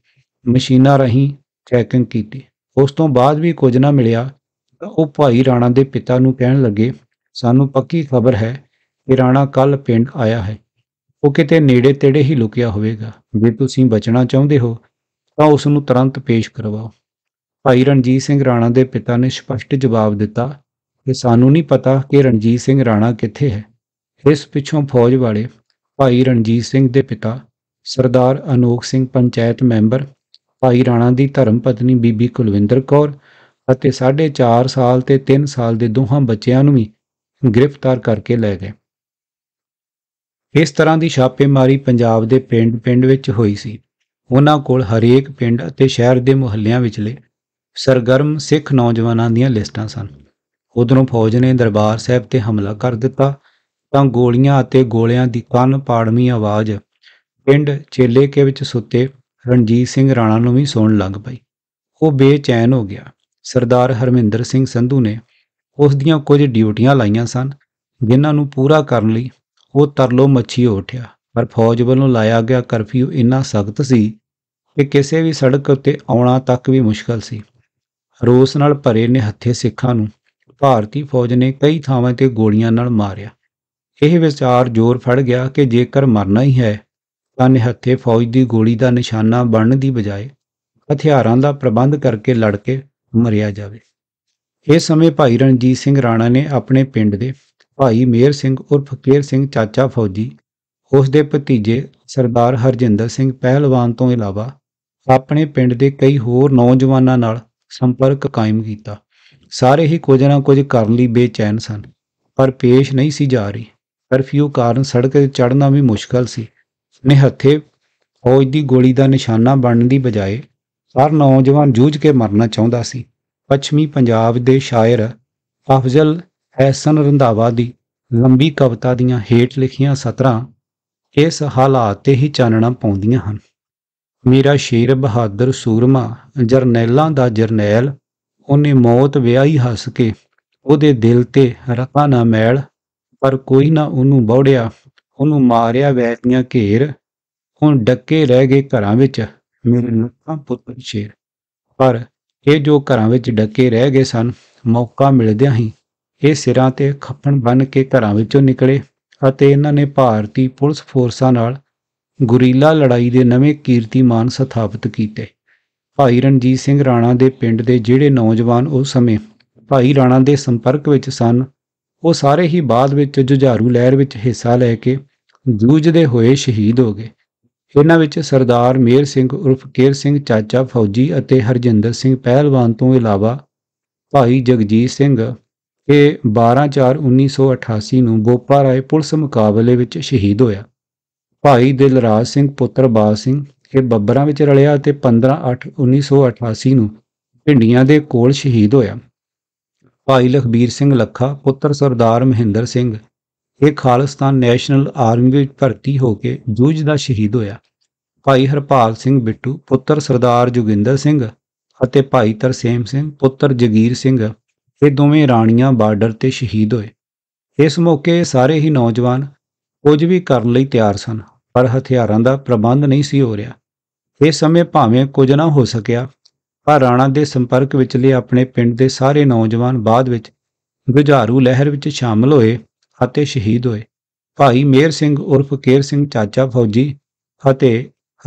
ਮਸ਼ੀਨਾਂ ਰਹੀਂ ਚੈਕਿੰਗ ਕੀਤੀ ਉਸ ਤੋਂ ਬਾਅਦ ਵੀ ਕੁਝ ਨਾ ਮਿਲਿਆ ਤਾਂ ਉਹ ਭਾਈ ਰਾਣਾ ਦੇ ਪਿਤਾ ਨੂੰ ਕਹਿਣ ਲੱਗੇ ਸਾਨੂੰ ਪੱਕੀ ਖਬਰ ਹੈ ਕਿ ਰਾਣਾ ਕੱਲ ਪਿੰਡ ਆਇਆ ਹੈ ਉਹ ਕਿਤੇ ਨੇੜੇ ਤੇੜੇ ਹੀ ਲੁਕਿਆ ਹੋਵੇਗਾ ਜੇ ਤੁਸੀਂ ਬਚਣਾ ਚਾਹੁੰਦੇ ਹੋ ਤਾਂ ਉਸ ਨੂੰ ਤੁਰੰਤ ਪੇਸ਼ ਕਰਵਾਓ ਭਾਈ ਰਣਜੀਤ ਸਿੰਘ ਰਾਣਾ ਦੇ ਪਿਤਾ ਨੇ ਸਪਸ਼ਟ ਜਵਾਬ ਦਿੱਤਾ ਕਿ ਸਾਨੂੰ ਨਹੀਂ ਪਤਾ ਕਿ ਰਣਜੀਤ ਸਿੰਘ ਰਾਣਾ ਕਿੱਥੇ ਹੈ ਇਸ ਪਿੱਛੋਂ ਫੌਜ ਵਾਲੇ ਭਾਈ ਰਣਜੀਤ ਸਿੰਘ ਦੇ ਪਿਤਾ ਸਰਦਾਰ ਅਨੋਖ ਸਿੰਘ ਪੰਚਾਇਤ ਮੈਂਬਰ ਭਾਈ ਰਾਣਾ ਦੀ ਧਰਮ ਪਤਨੀ ਬੀਬੀ ਕੁਲਵਿੰਦਰ ਕੌਰ ਅਤੇ 4.5 ਸਾਲ ਤੇ 3 ਸਾਲ ਦੇ ਦੋਹਾਂ ਬੱਚਿਆਂ ਨੂੰ ਵੀ ਗ੍ਰਿਫਤਾਰ ਕਰਕੇ ਲੈ ਗਏ ਇਸ ਤਰ੍ਹਾਂ ਦੀ ਛਾਪੇਮਾਰੀ ਪੰਜਾਬ ਦੇ ਪਿੰਡ-ਪਿੰਡ ਵਿੱਚ ਹੋਈ ਸੀ ਉਹਨਾਂ ਕੋਲ ਹਰੇਕ ਪਿੰਡ ਅਤੇ ਸ਼ਹਿਰ ਦੇ ਮੁਹੱਲਿਆਂ ਵਿਚਲੇ ਸਰਗਰਮ ਸਿੱਖ ਨੌਜਵਾਨਾਂ ਦੀਆਂ ਲਿਸਟਾਂ ਸਨ ਉਧਰੋਂ ਫੌਜ ਨੇ ਦਰਬਾਰ ਸਾਹਿਬ ਤੇ ਹਮਲਾ ਕਰ ਦਿੱਤਾ ਤਾਂ ਗੋਲੀਆਂ ਅਤੇ ਗੋਲਿਆਂ ਦੀ ਕੰਨ ਪਾੜਵੀਂ ਆਵਾਜ਼ ਪਿੰਡ ਚੇਲੇ ਕੇ ਵਿੱਚ ਸੁੱਤੇ ਰਣਜੀਤ ਸਿੰਘ ਰਾਣਾ ਨੂੰ ਵੀ ਸੁਣਨ ਲੱਗ ਪਈ ਉਹ ਬੇਚੈਨ ਹੋ ਗਿਆ ਸਰਦਾਰ ਹਰਮਿੰਦਰ ਸਿੰਘ ਸੰਧੂ ਨੇ ਉਸ ਦੀਆਂ ਕੁਝ ਡਿਊਟੀਆਂ ਲਾਈਆਂ ਸਨ ਜਿਨ੍ਹਾਂ ਨੂੰ ਪੂਰਾ ਕਰਨ ਲਈ ਉਹ ਤਰਲੋ ਮੱਛੀ ਹੋ ਉੱਠਿਆ ਪਰ ਫੌਜ ਵੱਲੋਂ ਲਾਇਆ ਗਿਆ ਕਰਫਿਊ ਇੰਨਾ ਸਖਤ ਸੀ ਕਿ ਕਿਸੇ ਵੀ ਸੜਕ ਉੱਤੇ ਆਉਣਾ ਤੱਕ ਵੀ ਮੁਸ਼ਕਲ ਸੀ ਰੋਸ ਨਾਲ ਭਰੇ ਨੇ ਹੱਥੇ ਸਿੱਖਾਂ ਨੂੰ ਭਾਰਤੀ ਫੌਜ ਨੇ ਕਈ ਥਾਵਾਂ ਤੇ ਗੋਲੀਆਂ ਨਾਲ ਮਾਰਿਆ ਇਹ ਵਿਚਾਰ ਜ਼ੋਰ ਫੜ ਗਿਆ ਕਿ ਜੇਕਰ ਮਰਨਾ ਹੀ ਹੈ ਤਾਂ ਨਿਹੱਥੇ ਫੌਜ ਦੀ ਗੋਲੀ ਦਾ ਨਿਸ਼ਾਨਾ ਬਣਨ ਦੀ ਬਜਾਏ ਹਥਿਆਰਾਂ ਦਾ ਪ੍ਰਬੰਧ ਕਰਕੇ ਲੜ ਕੇ ਮਰਿਆ ਜਾਵੇ ਇਸ ਸਮੇਂ ਭਾਈ ਰਣਜੀਤ ਸਿੰਘ ਰਾਣਾ ਨੇ ਆਪਣੇ ਪਿੰਡ ਦੇ ਭਾਈ ਮੇਰ ਸਿੰਘ ਉਰਫ ਕੇਰ ਸਿੰਘ ਚਾਚਾ ਫੌਜੀ ਉਸ ਦੇ ਭਤੀਜੇ ਸਰਦਾਰ ਹਰਜਿੰਦਰ ਸਿੰਘ ਪਹਿਲਵਾਨ ਤੋਂ ਇਲਾਵਾ ਆਪਣੇ ਪਿੰਡ ਦੇ ਕਈ ਹੋਰ ਨੌਜਵਾਨਾਂ ਨਾਲ ਸੰਪਰਕ ਕਾਇਮ ਕੀਤਾ ਸਾਰੇ ਹੀ ਕੁਝ ਨਾ ਕੁਝ ਕਰਨ ਲਈ ਬੇਚੈਨ ਸਨ ਪਰ ਪੇਸ਼ ਨਹੀਂ ਸੀ ਜਾ ਰਹੀ ਕਰਫਿਊ ਕਾਰਨ ਸੜਕ ਤੇ ਚੜ੍ਹਨਾ ਵੀ ਮੁਸ਼ਕਲ ਸੀ ਨੇ ਹੱਥੇ ਫੌਜ ਦੀ ਗੋਲੀ ਦਾ ਨਿਸ਼ਾਨਾ ਬਣਨ ਦੀ ਬਜਾਏ ਹਰ ਨੌਜਵਾਨ ਜੂਝ ਕੇ ਮਰਨਾ ਚਾਹੁੰਦਾ ਸੀ ਪੱਛਮੀ ਪੰਜਾਬ ਦੇ ਸ਼ਾਇਰ ਅਫਜ਼ਲ ਐਸਨ ਰੰਧਾਵਾ ਦੀ ਲੰਬੀ ਕਵਿਤਾ ਦੀਆਂ ਹੇਠ ਲਿਖੀਆਂ ਸਤਰਾਂ ਇਸ ਹਾਲਾਤ ਤੇ ਹੀ ਚਾਨਣਾ ਪਾਉਂਦੀਆਂ ਹਨ ਮੇਰਾ ਸ਼ੇਰ ਬਹਾਦਰ ਸੂਰਮਾ ਜਰਨੈਲਾਂ ਦਾ ਜਰਨੈਲ ਉਹਨੇ ਮੌਤ ਵਿਆਹੀ ਹੱਸ ਕੇ ਉਹਦੇ ਦਿਲ ਤੇ ਰਕਾ ਨਾ ਮੈਲ ਪਰ ਕੋਈ ਨਾ ਉਹਨੂੰ ਬੌੜਿਆ ਉਹਨੂੰ ਮਾਰਿਆ ਵੈਤੀਆਂ ਘੇਰ ਹੁਣ ਡੱਕੇ ਰਹਿ ਗਏ ਘਰਾਂ ਵਿੱਚ ਮੇਰੇ ਲੱਖਾਂ ਪੁੱਤਰ ਸ਼ੇਰ ਪਰ ਇਹ ਜੋ ਘਰਾਂ ਵਿੱਚ ਡੱਕੇ ਰਹਿ ਗਏ ਸਨ ਮੌਕਾ ਮਿਲਦਿਆਂ ਹੀ ਇਹ ਸਿਰਾਂ ਤੇ ਖੱਪਣ ਬਨ ਕੇ ਘਰਾਂ ਵਿੱਚੋਂ ਨਿਕਲੇ ਅਤੇ ਇਹਨਾਂ ਨੇ ਭਾਰਤੀ ਪੁਲਿਸ ਫੋਰਸਾਂ ਨਾਲ ਗੁਰੀਲਾ ਲੜਾਈ ਦੇ ਨਵੇਂ ਕੀਰਤੀਮਾਨ ਸਥਾਪਿਤ ਕੀਤੇ ਭਾਈ ਰਣਜੀਤ ਸਿੰਘ ਰਾਣਾ ਦੇ ਪਿੰਡ ਦੇ ਜਿਹੜੇ ਨੌਜਵਾਨ ਉਸ ਸਮੇਂ ਭਾਈ ਰਾਣਾ ਦੇ ਸੰਪਰਕ ਵਿੱਚ ਸਨ ਉਹ ਸਾਰੇ ਹੀ ਬਾਅਦ ਵਿੱਚ ਜੁਝਾਰੂ ਲਹਿਰ ਵਿੱਚ ਹਿੱਸਾ ਲੈ ਕੇ ਜੂਝਦੇ ਹੋਏ ਸ਼ਹੀਦ ਹੋ ਗਏ ਇਹਨਾਂ ਵਿੱਚ ਸਰਦਾਰ ਮੇਰ ਸਿੰਘ ਉਰਫ ਕੇਰ ਸਿੰਘ ਚਾਚਾ ਫੌਜੀ ਅਤੇ ਹਰਜਿੰਦਰ ਸਿੰਘ ਪਹਿਲਵਾਨ ਤੋਂ ਇਲਾਵਾ ਭਾਈ ਜਗਜੀਤ ਸਿੰਘ ਇਹ 12/4/1988 ਨੂੰ ਗੋਪਾ ਰਾਏ ਪੁਲਿਸ ਮੁਕਾਬਲੇ ਵਿੱਚ ਸ਼ਹੀਦ ਹੋਇਆ ਭਾਈ ਦਿਲਰਾਜ ਸਿੰਘ ਪੁੱਤਰ ਬਾਸ ਸਿੰਘ ਇਹ ਬੱਬਰਾਂ ਵਿੱਚ ਰਲਿਆ ਅਤੇ 15/8/1988 ਨੂੰ ਭਿੰਡੀਆਂ ਦੇ ਕੋਲ ਸ਼ਹੀਦ ਹੋਇਆ ਭਾਈ ਲਖਬੀਰ ਸਿੰਘ ਲੱਖਾ ਪੁੱਤਰ ਸਰਦਾਰ ਮਹਿੰਦਰ ਸਿੰਘ ਇਹ ਖਾਲਸਤਾਨ ਨੈਸ਼ਨਲ ਆਰਮੀ ਵਿੱਚ ਭਰਤੀ ਹੋ ਕੇ ਜੂਝ ਦਾ ਸ਼ਹੀਦ ਹੋਇਆ ਭਾਈ ਹਰਪਾਲ ਸਿੰਘ ਬਿੱਟੂ ਪੁੱਤਰ ਸਰਦਾਰ ਜੁਗਿੰਦਰ ਸਿੰਘ ਅਤੇ ਭਾਈ ਤਰਸੇਮ ਸਿੰਘ ਪੁੱਤਰ ਜਗੀਰ ਸਿੰਘ ਇਹ ਦੋਵੇਂ ਰਾਣੀਆਂ ਬਾਰਡਰ ਤੇ ਸ਼ਹੀਦ ਹੋਏ ਇਸ ਮੌਕੇ ਸਾਰੇ ਹੀ ਨੌਜਵਾਨ ਕੁਝ ਵੀ ਕਰਨ ਲਈ ਤਿਆਰ ਸਨ ਪਰ ਹਥਿਆਰਾਂ ਦਾ ਪ੍ਰਬੰਧ ਨਹੀਂ ਸੀ ਹੋ ਰਿਹਾ ਇਸ ਸਮੇਂ ਭਾਵੇਂ ਕੁਝ ਨਾ ਹੋ ਸਕਿਆ ਪਰ ਰਾਣਾ ਦੇ ਸੰਪਰਕ ਵਿੱਚ ਲਈ ਆਪਣੇ ਪਿੰਡ ਦੇ ਸਾਰੇ ਨੌਜਵਾਨ ਬਾਅਦ ਵਿੱਚ ਗੁਝਾਰੂ ਲਹਿਰ ਵਿੱਚ ਸ਼ਾਮਲ ਹੋਏ ਅਤੇ ਸ਼ਹੀਦ ਹੋਏ ਭਾਈ ਮੇਰ ਸਿੰਘ ਉਰਫ ਕੇਰ ਸਿੰਘ ਚਾਚਾ ਫੌਜੀ ਅਤੇ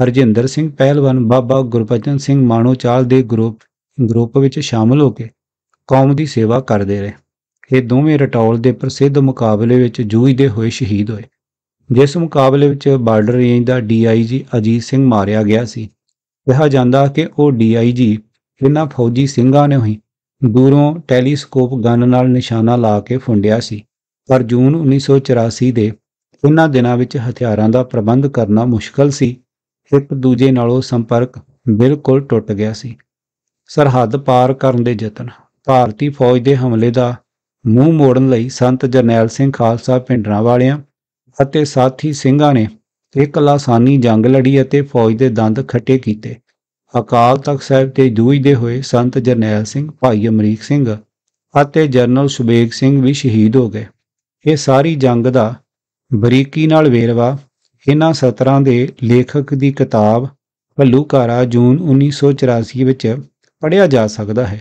ਹਰਜਿੰਦਰ ਸਿੰਘ ਪਹਿਲਵਾਨ ਬਾਬਾ ਗੁਰਪਤਨ ਸਿੰਘ ਮਾਣੋਚਾਲ ਦੇ ਗਰੁੱਪ ਗਰੁੱਪ ਵਿੱਚ ਸ਼ਾਮਲ ਹੋ ਕੇ ਕੌਮ ਦੀ ਸੇਵਾ ਕਰਦੇ ਰਹੇ ਇਹ ਦੋਵੇਂ ਰਟੌਲ ਦੇ ਪ੍ਰਸਿੱਧ ਮੁਕਾਬਲੇ ਵਿੱਚ ਜੂਝਦੇ ਹੋਏ ਸ਼ਹੀਦ ਹੋਏ ਜਿਸ ਮੁਕਾਬਲੇ ਵਿੱਚ ਬਾਰਡਰ ਰੇਂਜ ਦਾ ਡੀਆਈਜੀ ਅਜੀਤ ਸਿੰਘ ਮਾਰਿਆ ਗਿਆ ਸੀ ਕਿਹਾ ਜਾਂਦਾ ਕਿ ਉਹ ਡੀਆਈਜੀ ਇਹਨਾਂ ਫੌਜੀ ਸਿੰਘਾਂ ਨੇ ਹੀ ਦੂਰੋਂ ਟੈਲੀਸਕੋਪ ਗਨ ਨਾਲ ਨਿਸ਼ਾਨਾ ਲਾ ਕੇ ਫੁੰਡਿਆ ਸੀ ਪਰ ਜੂਨ 1984 ਦੇ ਉਹਨਾਂ ਦਿਨਾਂ ਵਿੱਚ ਹਥਿਆਰਾਂ ਦਾ ਪ੍ਰਬੰਧ ਕਰਨਾ ਮੁਸ਼ਕਲ ਸੀ ਇੱਕ ਦੂਜੇ ਨਾਲੋਂ ਸੰਪਰਕ ਬਿਲਕੁਲ ਟੁੱਟ ਗਿਆ ਸੀ ਸਰਹੱਦ ਪਾਰ ਕਰਨ ਦੇ ਯਤਨ ਭਾਰਤੀ ਫੌਜ ਦੇ ਹਮਲੇ ਦਾ ਮੂੰਹ ਮੋੜਨ ਲਈ ਸੰਤ ਜਰਨੈਲ ਸਿੰਘ ਖਾਲਸਾ ਪਿੰਡਰਾਂ ਵਾਲਿਆਂ ਅਤੇ ਸਾਥੀ ਸਿੰਘਾਂ ਨੇ ਇੱਕ ਲਾਸਾਨੀ ਜੰਗ ਲੜੀ ਅਤੇ ਫੌਜ ਦੇ ਦੰਦ ਖੱਟੇ ਕੀਤੇ ਅਕਾਲ ਤਖਤ ਸਾਹਿਬ ਤੇ ਜੂਝਦੇ ਹੋਏ ਸੰਤ ਜਰਨੈਲ ਸਿੰਘ ਭਾਈ ਅਮਰੀਕ ਸਿੰਘ ਅਤੇ ਜਰਨਲ ਸੁਬੇਗ ਸਿੰਘ ਵੀ ਸ਼ਹੀਦ ਹੋ ਗਏ ਇਹ ਸਾਰੀ ਜੰਗ ਦਾ ਬਰੀਕੀ ਨਾਲ ਵੇਰਵਾ ਇਹਨਾਂ ਸਤਰਾਂ ਦੇ ਲੇਖਕ ਦੀ ਕਿਤਾਬ ਭੱਲੂਕਾਰਾ ਜੂਨ 1984 ਵਿੱਚ ਪੜਿਆ ਜਾ ਸਕਦਾ ਹੈ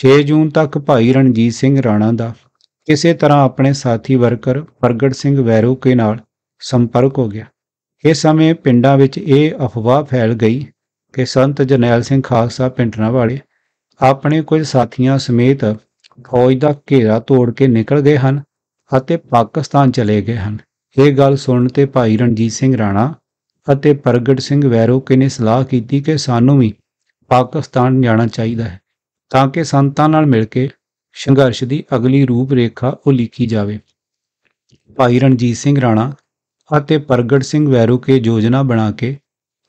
6 ਜੂਨ ਤੱਕ ਭਾਈ ਰਣਜੀਤ ਸਿੰਘ ਰਾਣਾ ਦਾ ਕਿਸੇ ਤਰ੍ਹਾਂ ਆਪਣੇ ਸਾਥੀ ਵਰਕਰ ਪ੍ਰਗਟ ਸਿੰਘ ਕੇ ਨਾਲ ਸੰਪਰਕ ਹੋ ਗਿਆ ਇਸ ਸਮੇਂ ਪਿੰਡਾਂ ਵਿੱਚ ਇਹ ਅਫਵਾਹ ਫੈਲ ਗਈ ਕਿ ਸੰਤ ਜਨੈਲ ਸਿੰਘ ਖਾਲਸਾ ਪਿੰਡਰਾਂ ਵਾਲੇ ਆਪਣੇ ਕੁਝ ਸਾਥੀਆਂ ਸਮੇਤ ਫੌਜ ਦਾ ਘੇਰਾ ਤੋੜ ਕੇ ਨਿਕਲ ਗਏ ਹਨ ਅਤੇ ਪਾਕਿਸਤਾਨ ਚਲੇ ਗਏ ਹਨ ਇਹ ਗੱਲ ਸੁਣਨ ਤੇ ਭਾਈ ਰਣਜੀਤ ਸਿੰਘ ਰਾਣਾ ਅਤੇ ਪ੍ਰਗਟ ਸਿੰਘ ਵੈਰੋਕੇ ਨੇ ਸਲਾਹ ਕੀਤੀ ਕਿ ਸਾਨੂੰ ਵੀ ਪਾਕਿਸਤਾਨ ਜਾਣਾ ਚਾਹੀਦਾ ਹੈ ਤਾਂ ਕਿ ਸੰਤਾਂ ਨਾਲ ਮਿਲ ਕੇ ਸੰਘਰਸ਼ ਦੀ ਅਗਲੀ ਰੂਪ ਰੇਖਾ ਉਲੀਕੀ ਜਾਵੇ ਭਾਈ ਰਣਜੀਤ ਸਿੰਘ ਰਾਣਾ ਅਤੇ ਪ੍ਰਗਟ ਸਿੰਘ ਵੈਰੋਕੇ ਯੋਜਨਾ ਬਣਾ ਕੇ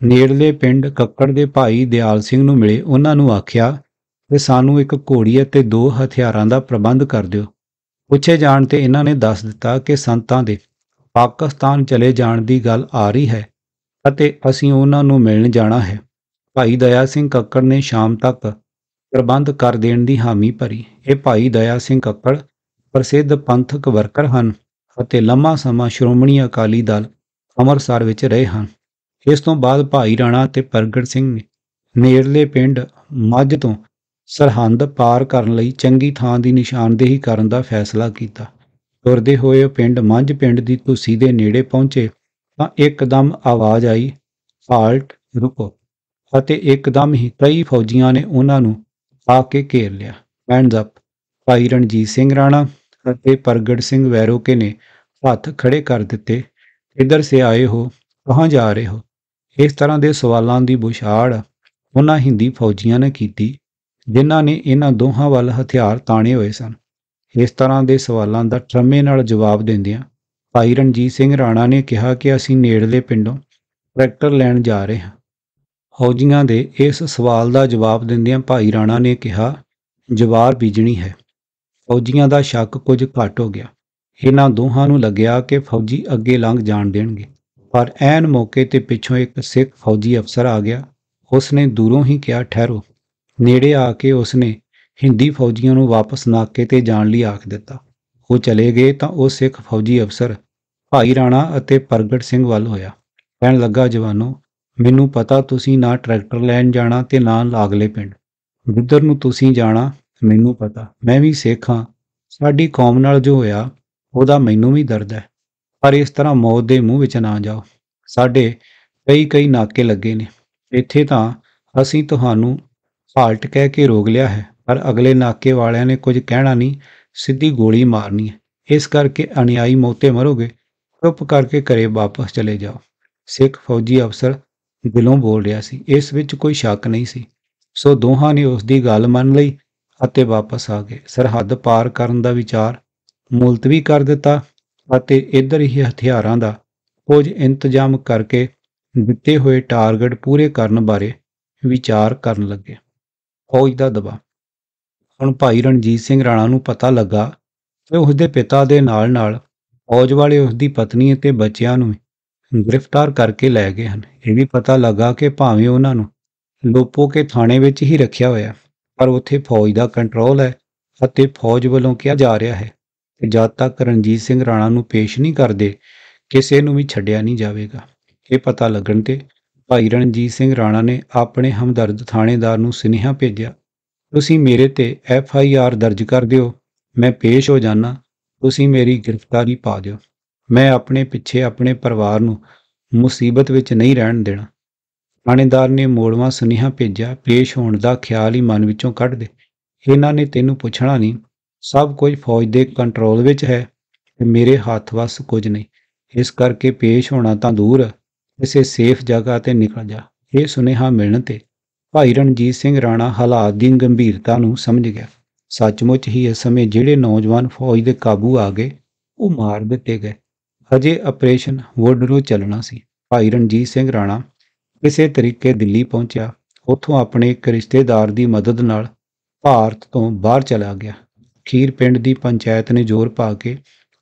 ਨੇੜਲੇ ਪਿੰਡ ਕੱਕੜ ਦੇ ਭਾਈ ਦਿਆਲ ਸਿੰਘ ਨੂੰ ਮਿਲੇ ਉਹਨਾਂ ਨੂੰ ਆਖਿਆ ਕਿ ਸਾਨੂੰ ਇੱਕ ਘੋੜੀ ਅਤੇ ਦੋ ਹਥਿਆਰਾਂ ਦਾ ਪ੍ਰਬੰਧ ਕਰ ਦਿਓ ਪੁੱਛੇ ਜਾਣ ਤੇ ਇਹਨਾਂ ਨੇ ਦੱਸ ਦਿੱਤਾ ਕਿ ਸੰਤਾਂ ਦੇ ਪਾਕਿਸਤਾਨ ਚਲੇ ਜਾਣ ਦੀ ਗੱਲ ਆ ਰਹੀ ਹੈ ਅਤੇ ਅਸੀਂ ਉਹਨਾਂ ਨੂੰ ਮਿਲਣ ਜਾਣਾ ਹੈ ਭਾਈ ਦਇਆ ਸਿੰਘ ਕੱਕੜ ਨੇ ਸ਼ਾਮ ਤੱਕ ਪ੍ਰਬੰਧ ਕਰ ਦੇਣ ਦੀ ਹਾਮੀ ਭਰੀ ਇਹ ਭਾਈ ਦਇਆ ਸਿੰਘ ਕੱਕੜ ਪ੍ਰਸਿੱਧ ਪੰਥਕ ਵਰਕਰ ਹਨ ਅਤੇ ਲੰਮਾ ਸਮਾਂ ਸ਼੍ਰੋਮਣੀ ਅਕਾਲੀ ਦਲ ਅੰਮ੍ਰਿਤਸਰ ਵਿੱਚ ਰਹੇ ਹਨ ਇਸ ਤੋਂ ਬਾਅਦ ਭਾਈ ਰਾਣਾ ਤੇ ਪ੍ਰਗਟ ਸਿੰਘ ਨੇ ਨੇੜਲੇ ਪਿੰਡ ਮੱਝ ਤੋਂ ਸਰਹੰਦ ਪਾਰ ਕਰਨ ਲਈ ਚੰਗੀ ਥਾਂ ਦੀ ਨਿਸ਼ਾਨਦੇਹੀ ਕਰਨ ਦਾ ਫੈਸਲਾ ਕੀਤਾ ਤੁਰਦੇ ਹੋਏ ਪਿੰਡ ਮੰਝ ਪਿੰਡ ਦੀ ਤੁਸੀਂ ਦੇ ਨੇੜੇ ਪਹੁੰਚੇ ਤਾਂ ਇੱਕਦਮ ਆਵਾਜ਼ ਆਈ ਹਾਲਟ ਰੁਕੋ ਅਤੇ ਇੱਕਦਮ ਹੀ ਕਈ ਫੌਜੀਆਂ ਨੇ ਉਹਨਾਂ ਨੂੰ ਆ ਕੇ ਘੇਰ ਲਿਆ ਹੈਂਡਸ ਅਪ ਭਾਈ ਰਣਜੀਤ ਸਿੰਘ ਰਾਣਾ ਅਤੇ ਪ੍ਰਗਟ ਸਿੰਘ ਵੈਰੋਕੇ ਨੇ ਹੱਥ ਖੜੇ ਕਰ ਦਿੱਤੇ ਇੱਧਰ ਸੇ ਆਏ ਹੋ ਕਹਾਂ ਜਾ ਰਹੇ ਹੋ ਇਸ ਤਰ੍ਹਾਂ ਦੇ ਸਵਾਲਾਂ ਦੀ ਬੁਸ਼ਾੜ ਉਹਨਾਂ ਹਿੰਦੀ ਫੌਜੀਆਂ ਨੇ ਕੀਤੀ ਜਿਨ੍ਹਾਂ ਨੇ ਇਹਨਾਂ ਦੋਹਾਂ ਵੱਲ ਹਥਿਆਰ ਤਾਣੇ ਹੋਏ ਸਨ ਇਸ ਤਰ੍ਹਾਂ ਦੇ ਸਵਾਲਾਂ ਦਾ ਟਰਮੇ ਨਾਲ ਜਵਾਬ ਦਿੰਦਿਆਂ ਭਾਈ ਰਣਜੀਤ ਸਿੰਘ ਰਾਣਾ ਨੇ ਕਿਹਾ ਕਿ ਅਸੀਂ ਨੇੜਲੇ ਪਿੰਡੋਂ ਟਰੈਕਟਰ ਲੈਣ ਜਾ ਰਹੇ ਹਾਂ ਹੌਜੀਆਂ ਦੇ ਇਸ ਸਵਾਲ ਦਾ ਜਵਾਬ ਦਿੰਦਿਆਂ ਭਾਈ ਰਾਣਾ ਨੇ ਕਿਹਾ ਜਵਾਰ ਬੀਜਣੀ ਹੈ ਫੌਜੀਆਂ ਦਾ ਸ਼ੱਕ ਕੁਝ ਘਟ ਹੋ ਗਿਆ ਇਹਨਾਂ ਦੋਹਾਂ ਨੂੰ ਲੱਗਿਆ ਕਿ ਫੌਜੀ ਅੱਗੇ ਲੰਘ ਜਾਣ ਦੇਣਗੇ ਪਰ ਐਨ ਮੌਕੇ ਤੇ ਪਿੱਛੋਂ ਇੱਕ ਸਿੱਖ ਫੌਜੀ ਅਫਸਰ ਆ ਗਿਆ ਉਸ ਨੇ ਦੂਰੋਂ ਹੀ ਕਿਹਾ ਠਹਿਰੋ ਨੇੜੇ ਆ ਕੇ ਉਸਨੇ ਹਿੰਦੀ ਫੌਜੀਆਂ ਨੂੰ ਵਾਪਸ ਨਾਕੇ ਤੇ ਜਾਣ ਲਈ ਆਖ ਦਿੱਤਾ ਉਹ ਚਲੇ ਗਏ ਤਾਂ ਉਹ ਸਿੱਖ ਫੌਜੀ ਅਫਸਰ ਭਾਈ ਰਾਣਾ ਅਤੇ ਪ੍ਰਗਟ ਸਿੰਘ ਵੱਲ ਹੋਇਆ ਕਹਿਣ ਲੱਗਾ ਜਵਾਨੋ ਮੈਨੂੰ ਪਤਾ ਤੁਸੀਂ ਨਾ ਟਰੈਕਟਰ ਲੈਣ ਜਾਣਾ ਤੇ ਨਾ ਲਾਗਲੇ ਪਿੰਡ ਜਿੱਧਰ ਨੂੰ ਤੁਸੀਂ ਜਾਣਾ ਮੈਨੂੰ ਪਤਾ ਮੈਂ ਵੀ ਸਿੱਖ ਹਾਂ ਸਾਡੀ ਕੌਮ ਨਾਲ ਜੋ ਹੋਇਆ ਉਹਦਾ ਮੈਨੂੰ ਵੀ ਦਰਦ ਹੈ ਪਰ ਇਸ ਤਰ੍ਹਾਂ ਮੌਤ ਦੇ ਮੂੰਹ ਵਿੱਚ ਨਾ ਜਾਓ ਸਾਡੇ ਕਈ ਕਈ ਨਾਕੇ ਲੱਗੇ ਨੇ ਇੱਥੇ ਤਾਂ ਅਸੀਂ ਤੁਹਾਨੂੰ ਫਾਲਟ ਕਹਿ ਕੇ ਰੋਕ ਲਿਆ ਹੈ ਪਰ ਅਗਲੇ ਨਾਕੇ ਵਾਲਿਆਂ ਨੇ ਕੁਝ ਕਹਿਣਾ ਨਹੀਂ ਸਿੱਧੀ ਗੋਲੀ ਮਾਰਨੀ ਹੈ ਇਸ ਕਰਕੇ ਅਨਿਆਈ ਮੌਤੇ ਮਰੋਗੇ ਚੁੱਪ ਕਰਕੇ ਘਰੇ ਵਾਪਸ ਚਲੇ ਜਾਓ ਸਿੱਖ ਫੌਜੀ ਅਫਸਰ ਦਿਲੋਂ ਬੋਲ ਰਿਹਾ ਸੀ ਇਸ ਵਿੱਚ ਕੋਈ ਸ਼ੱਕ ਨਹੀਂ ਸੀ ਸੋ ਦੋਹਾਂ ਨੇ ਉਸ ਦੀ ਗੱਲ ਮੰਨ ਲਈ ਅਤੇ ਵਾਪਸ ਆ ਗਏ ਸਰਹੱਦ ਪਾਰ ਕਰਨ ਦਾ ਵਿਚਾਰ ਮੁਲਤਵੀ ਕਰ ਦਿੱਤਾ ਅਤੇ ਇਧਰ ਹੀ ਹਥਿਆਰਾਂ ਦਾ ਕੁਝ ਇੰਤਜ਼ਾਮ ਕਰਕੇ ਦਿੱਤੇ ਹੋਏ ਟਾਰਗੇਟ ਪੂਰੇ ਕਰਨ ਬਾਰੇ ਵਿਚਾਰ ਕਰਨ ਲੱਗੇ ਫੌਜ ਦਾ ਦਬਾਅ ਹੁਣ ਭਾਈ ਰਣਜੀਤ ਸਿੰਘ ਰਾਣਾ ਨੂੰ ਪਤਾ ਲੱਗਾ ਕਿ ਉਸ ਦੇ ਪਿਤਾ ਦੇ ਨਾਲ-ਨਾਲ ਫੌਜ ਵਾਲੇ ਉਸ ਦੀ ਪਤਨੀ ਅਤੇ ਬੱਚਿਆਂ ਨੂੰ ਗ੍ਰਿਫਤਾਰ ਕਰਕੇ ਲੈ ਗਏ ਹਨ ਇਹ ਵੀ ਪਤਾ ਲੱਗਾ ਕਿ ਭਾਵੇਂ ਉਹਨਾਂ ਨੂੰ ਲੋਪੋ ਕੇ ਥਾਣੇ ਵਿੱਚ ਹੀ ਰੱਖਿਆ ਹੋਇਆ ਪਰ ਉੱਥੇ ਫੌਜ ਦਾ ਕੰਟਰੋਲ ਹੈ ਅਤੇ ਫੌਜ ਵੱਲੋਂ ਕਿਹਾ ਜਾ ਰਿਹਾ ਹੈ ਕਿ ਜਦ ਤੱਕ ਰਣਜੀਤ ਸਿੰਘ ਰਾਣਾ ਨੂੰ ਪੇਸ਼ ਨਹੀਂ ਕਰਦੇ ਕਿਸੇ ਨੂੰ ਵੀ ਛੱਡਿਆ ਨਹੀਂ ਜਾਵੇਗਾ ਇਹ ਪਤਾ ਲੱਗਣ ਤੇ ਭਾਈ ਰਣਜੀਤ ਸਿੰਘ ਰਾਣਾ ਨੇ ਆਪਣੇ ਹਮਦਰਦ ਥਾਣੇਦਾਰ ਨੂੰ ਸੁਨੇਹਾ ਭੇਜਿਆ ਤੁਸੀਂ ਮੇਰੇ ਤੇ ਐਫ ਆਈ ਆਰ ਦਰਜ ਕਰ ਦਿਓ ਮੈਂ ਪੇਸ਼ ਹੋ ਜਾਣਾ ਤੁਸੀਂ ਮੇਰੀ ਗ੍ਰਿਫਤਾਰੀ ਪਾ ਦਿਓ ਮੈਂ ਆਪਣੇ ਪਿੱਛੇ ਆਪਣੇ ਪਰਿਵਾਰ ਨੂੰ ਮੁਸੀਬਤ ਵਿੱਚ ਨਹੀਂ ਰਹਿਣ ਦੇਣਾ ਥਾਣੇਦਾਰ ਨੇ ਮੋੜਵਾ ਸੁਨੇਹਾ ਭੇਜਿਆ ਪੇਸ਼ ਹੋਣ ਦਾ ਖਿਆਲ ਹੀ ਮਨ ਵਿੱਚੋਂ ਕੱਢ ਦੇ ਇਹਨਾਂ ਨੇ ਤੈਨੂੰ ਪੁੱਛਣਾ ਨਹੀਂ ਸਭ ਕੁਝ ਫੌਜ ਦੇ ਕੰਟਰੋਲ ਵਿੱਚ ਹੈ ਤੇ ਮੇਰੇ ਹੱਥ ਵਸ ਕੁਝ ਨਹੀਂ ਇਸ ਕਰਕੇ ਪੇਸ਼ ਹੋਣਾ ਤਾਂ ਦੂਰ ਕਿਸੇ ਸੇਫ ਜਗ੍ਹਾ ਤੇ ਨਿਕਲ ਜਾ ਇਹ ਸੁਨੇਹਾ ਮਿਲਣ ਤੇ ਭਾਈ ਰਣਜੀਤ ਸਿੰਘ ਰਾਣਾ ਹਾਲਾਤ ਦੀ ਗੰਭੀਰਤਾ ਨੂੰ ਸਮਝ ਗਿਆ ਸੱਚਮੁੱਚ ਹੀ ਇਸ ਸਮੇਂ ਜਿਹੜੇ ਨੌਜਵਾਨ ਫੌਜ ਦੇ ਕਾਬੂ ਆ ਗਏ ਉਹ ਮਾਰ ਦਿੱਤੇ ਗਏ ਅਜੇ ਆਪਰੇਸ਼ਨ ਵੋਡਰੋ ਚੱਲਣਾ ਸੀ ਭਾਈ ਰਣਜੀਤ ਸਿੰਘ ਰਾਣਾ ਕਿਸੇ ਤਰੀਕੇ ਦਿੱਲੀ ਪਹੁੰਚਿਆ ਉੱਥੋਂ ਆਪਣੇ ਇੱਕ ਰਿਸ਼ਤੇਦਾਰ ਦੀ ਮਦਦ ਨਾਲ ਭਾਰਤ ਤੋਂ ਬਾਹਰ ਚਲਾ ਗਿਆ ਖੀਰ ਪਿੰਡ ਦੀ ਪੰਚਾਇਤ ਨੇ ਜ਼ੋਰ ਪਾ ਕੇ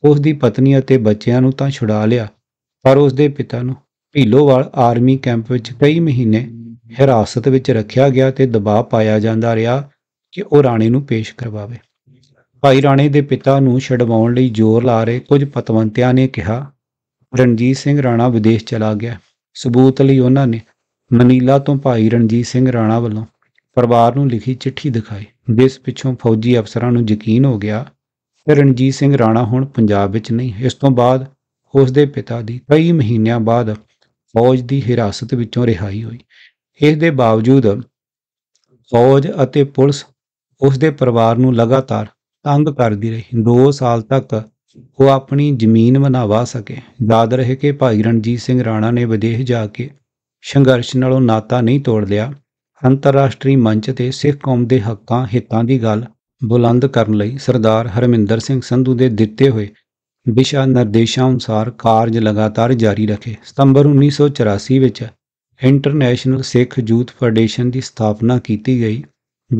ਉਸ ਦੀ ਪਤਨੀ ਅਤੇ ਬੱਚਿਆਂ ਨੂੰ ਤਾਂ ਛੁਡਾ ਲਿਆ ਪਰ ਉਸ ਦੇ ਪਿਤਾ ਨੂੰ ਭੀਲੋਵਾਲ ਆਰਮੀ ਕੈਂਪ ਵਿੱਚ ਕਈ ਮਹੀਨੇ ਹਿਰਾਸਤ ਵਿੱਚ ਰੱਖਿਆ ਗਿਆ ਤੇ ਦਬਾਅ ਪਾਇਆ ਜਾਂਦਾ ਰਿਹਾ ਕਿ ਉਹ ਰਾਣੇ ਨੂੰ ਪੇਸ਼ ਕਰਵਾਵੇ ਭਾਈ ਰਾਣੇ ਦੇ ਪਿਤਾ ਨੂੰ ਛਡਵਾਉਣ ਲਈ ਜ਼ੋਰ ਲਾ ਰਹੇ ਕੁਝ ਪਤਵੰਤਿਆਂ ਨੇ ਕਿਹਾ ਰਣਜੀਤ ਸਿੰਘ ਰਾਣਾ ਵਿਦੇਸ਼ ਚਲਾ ਗਿਆ ਸਬੂਤ ਲਈ ਉਹਨਾਂ ਨੇ ਮਨੀਲਾ ਤੋਂ ਭਾਈ ਰਣਜੀਤ ਸਿੰਘ ਰਾਣਾ ਵੱਲੋਂ ਪਰਿਵਾਰ ਨੂੰ ਲਿਖੀ ਚਿੱਠੀ ਦਿਖਾਈ ਜਿਸ ਪਿੱਛੋਂ ਫੌਜੀ ਅਫਸਰਾਂ ਨੂੰ ਯਕੀਨ ਹੋ ਗਿਆ ਕਿ ਰਣਜੀਤ ਸਿੰਘ ਰਾਣਾ ਹੁਣ ਪੰਜਾਬ ਵਿੱਚ ਨਹੀਂ ਇਸ ਤੋਂ ਬਾਅਦ ਉਸ ਦੇ ਪਿਤਾ ਦੀ ਕਈ ਮਹੀਨਿਆਂ ਬਾਅਦ ਫੌਜ ਦੀ ਹਿਰਾਸਤ ਵਿੱਚੋਂ ਰਿਹਾਈ ਹੋਈ ਇਸ ਦੇ ਬਾਵਜੂਦ ਫੌਜ ਅਤੇ ਪੁਲਿਸ ਉਸ ਦੇ ਪਰਿਵਾਰ ਨੂੰ ਲਗਾਤਾਰ ਤੰਗ ਕਰਦੀ ਰਹੀ 2 ਸਾਲ ਤੱਕ ਉਹ ਆਪਣੀ ਜ਼ਮੀਨ ਬਣਾਵਾ ਸਕੇ ਯਾਦ ਰਹੇ ਕਿ ਭਾਈ ਰਣਜੀਤ ਸਿੰਘ ਰਾਣਾ ਨੇ ਵਿਦੇਸ਼ ਜਾ ਕੇ ਸੰਘਰਸ਼ ਨਾਲੋਂ ਨਾਤਾ ਨਹੀਂ ਤੋੜ ਲਿਆ ਅੰਤਰਰਾਸ਼ਟਰੀ ਮੰਚ ਤੇ ਸਿੱਖ ਕੌਮ ਦੇ ਹੱਕਾਂ ਹਿੱਤਾਂ ਦੀ ਗੱਲ ਬੁਲੰਦ ਕਰਨ ਲਈ ਸਰਦਾਰ ਹਰਮਿੰਦਰ ਸਿੰਘ ਸੰਧੂ ਦੇ ਦਿੱਤੇ ਹੋਏ ਵਿਸ਼ਾ ਨਿਰਦੇਸ਼ਾਂ ਅਨੁਸਾਰ ਕਾਰਜ ਲਗਾਤਾਰ ਜਾਰੀ ਰੱਖੇ ਸਤੰਬਰ 1984 ਵਿੱਚ ਇੰਟਰਨੈਸ਼ਨਲ ਸਿੱਖ ਯੂਥ ਫੈਡਰੇਸ਼ਨ ਦੀ ਸਥਾਪਨਾ ਕੀਤੀ ਗਈ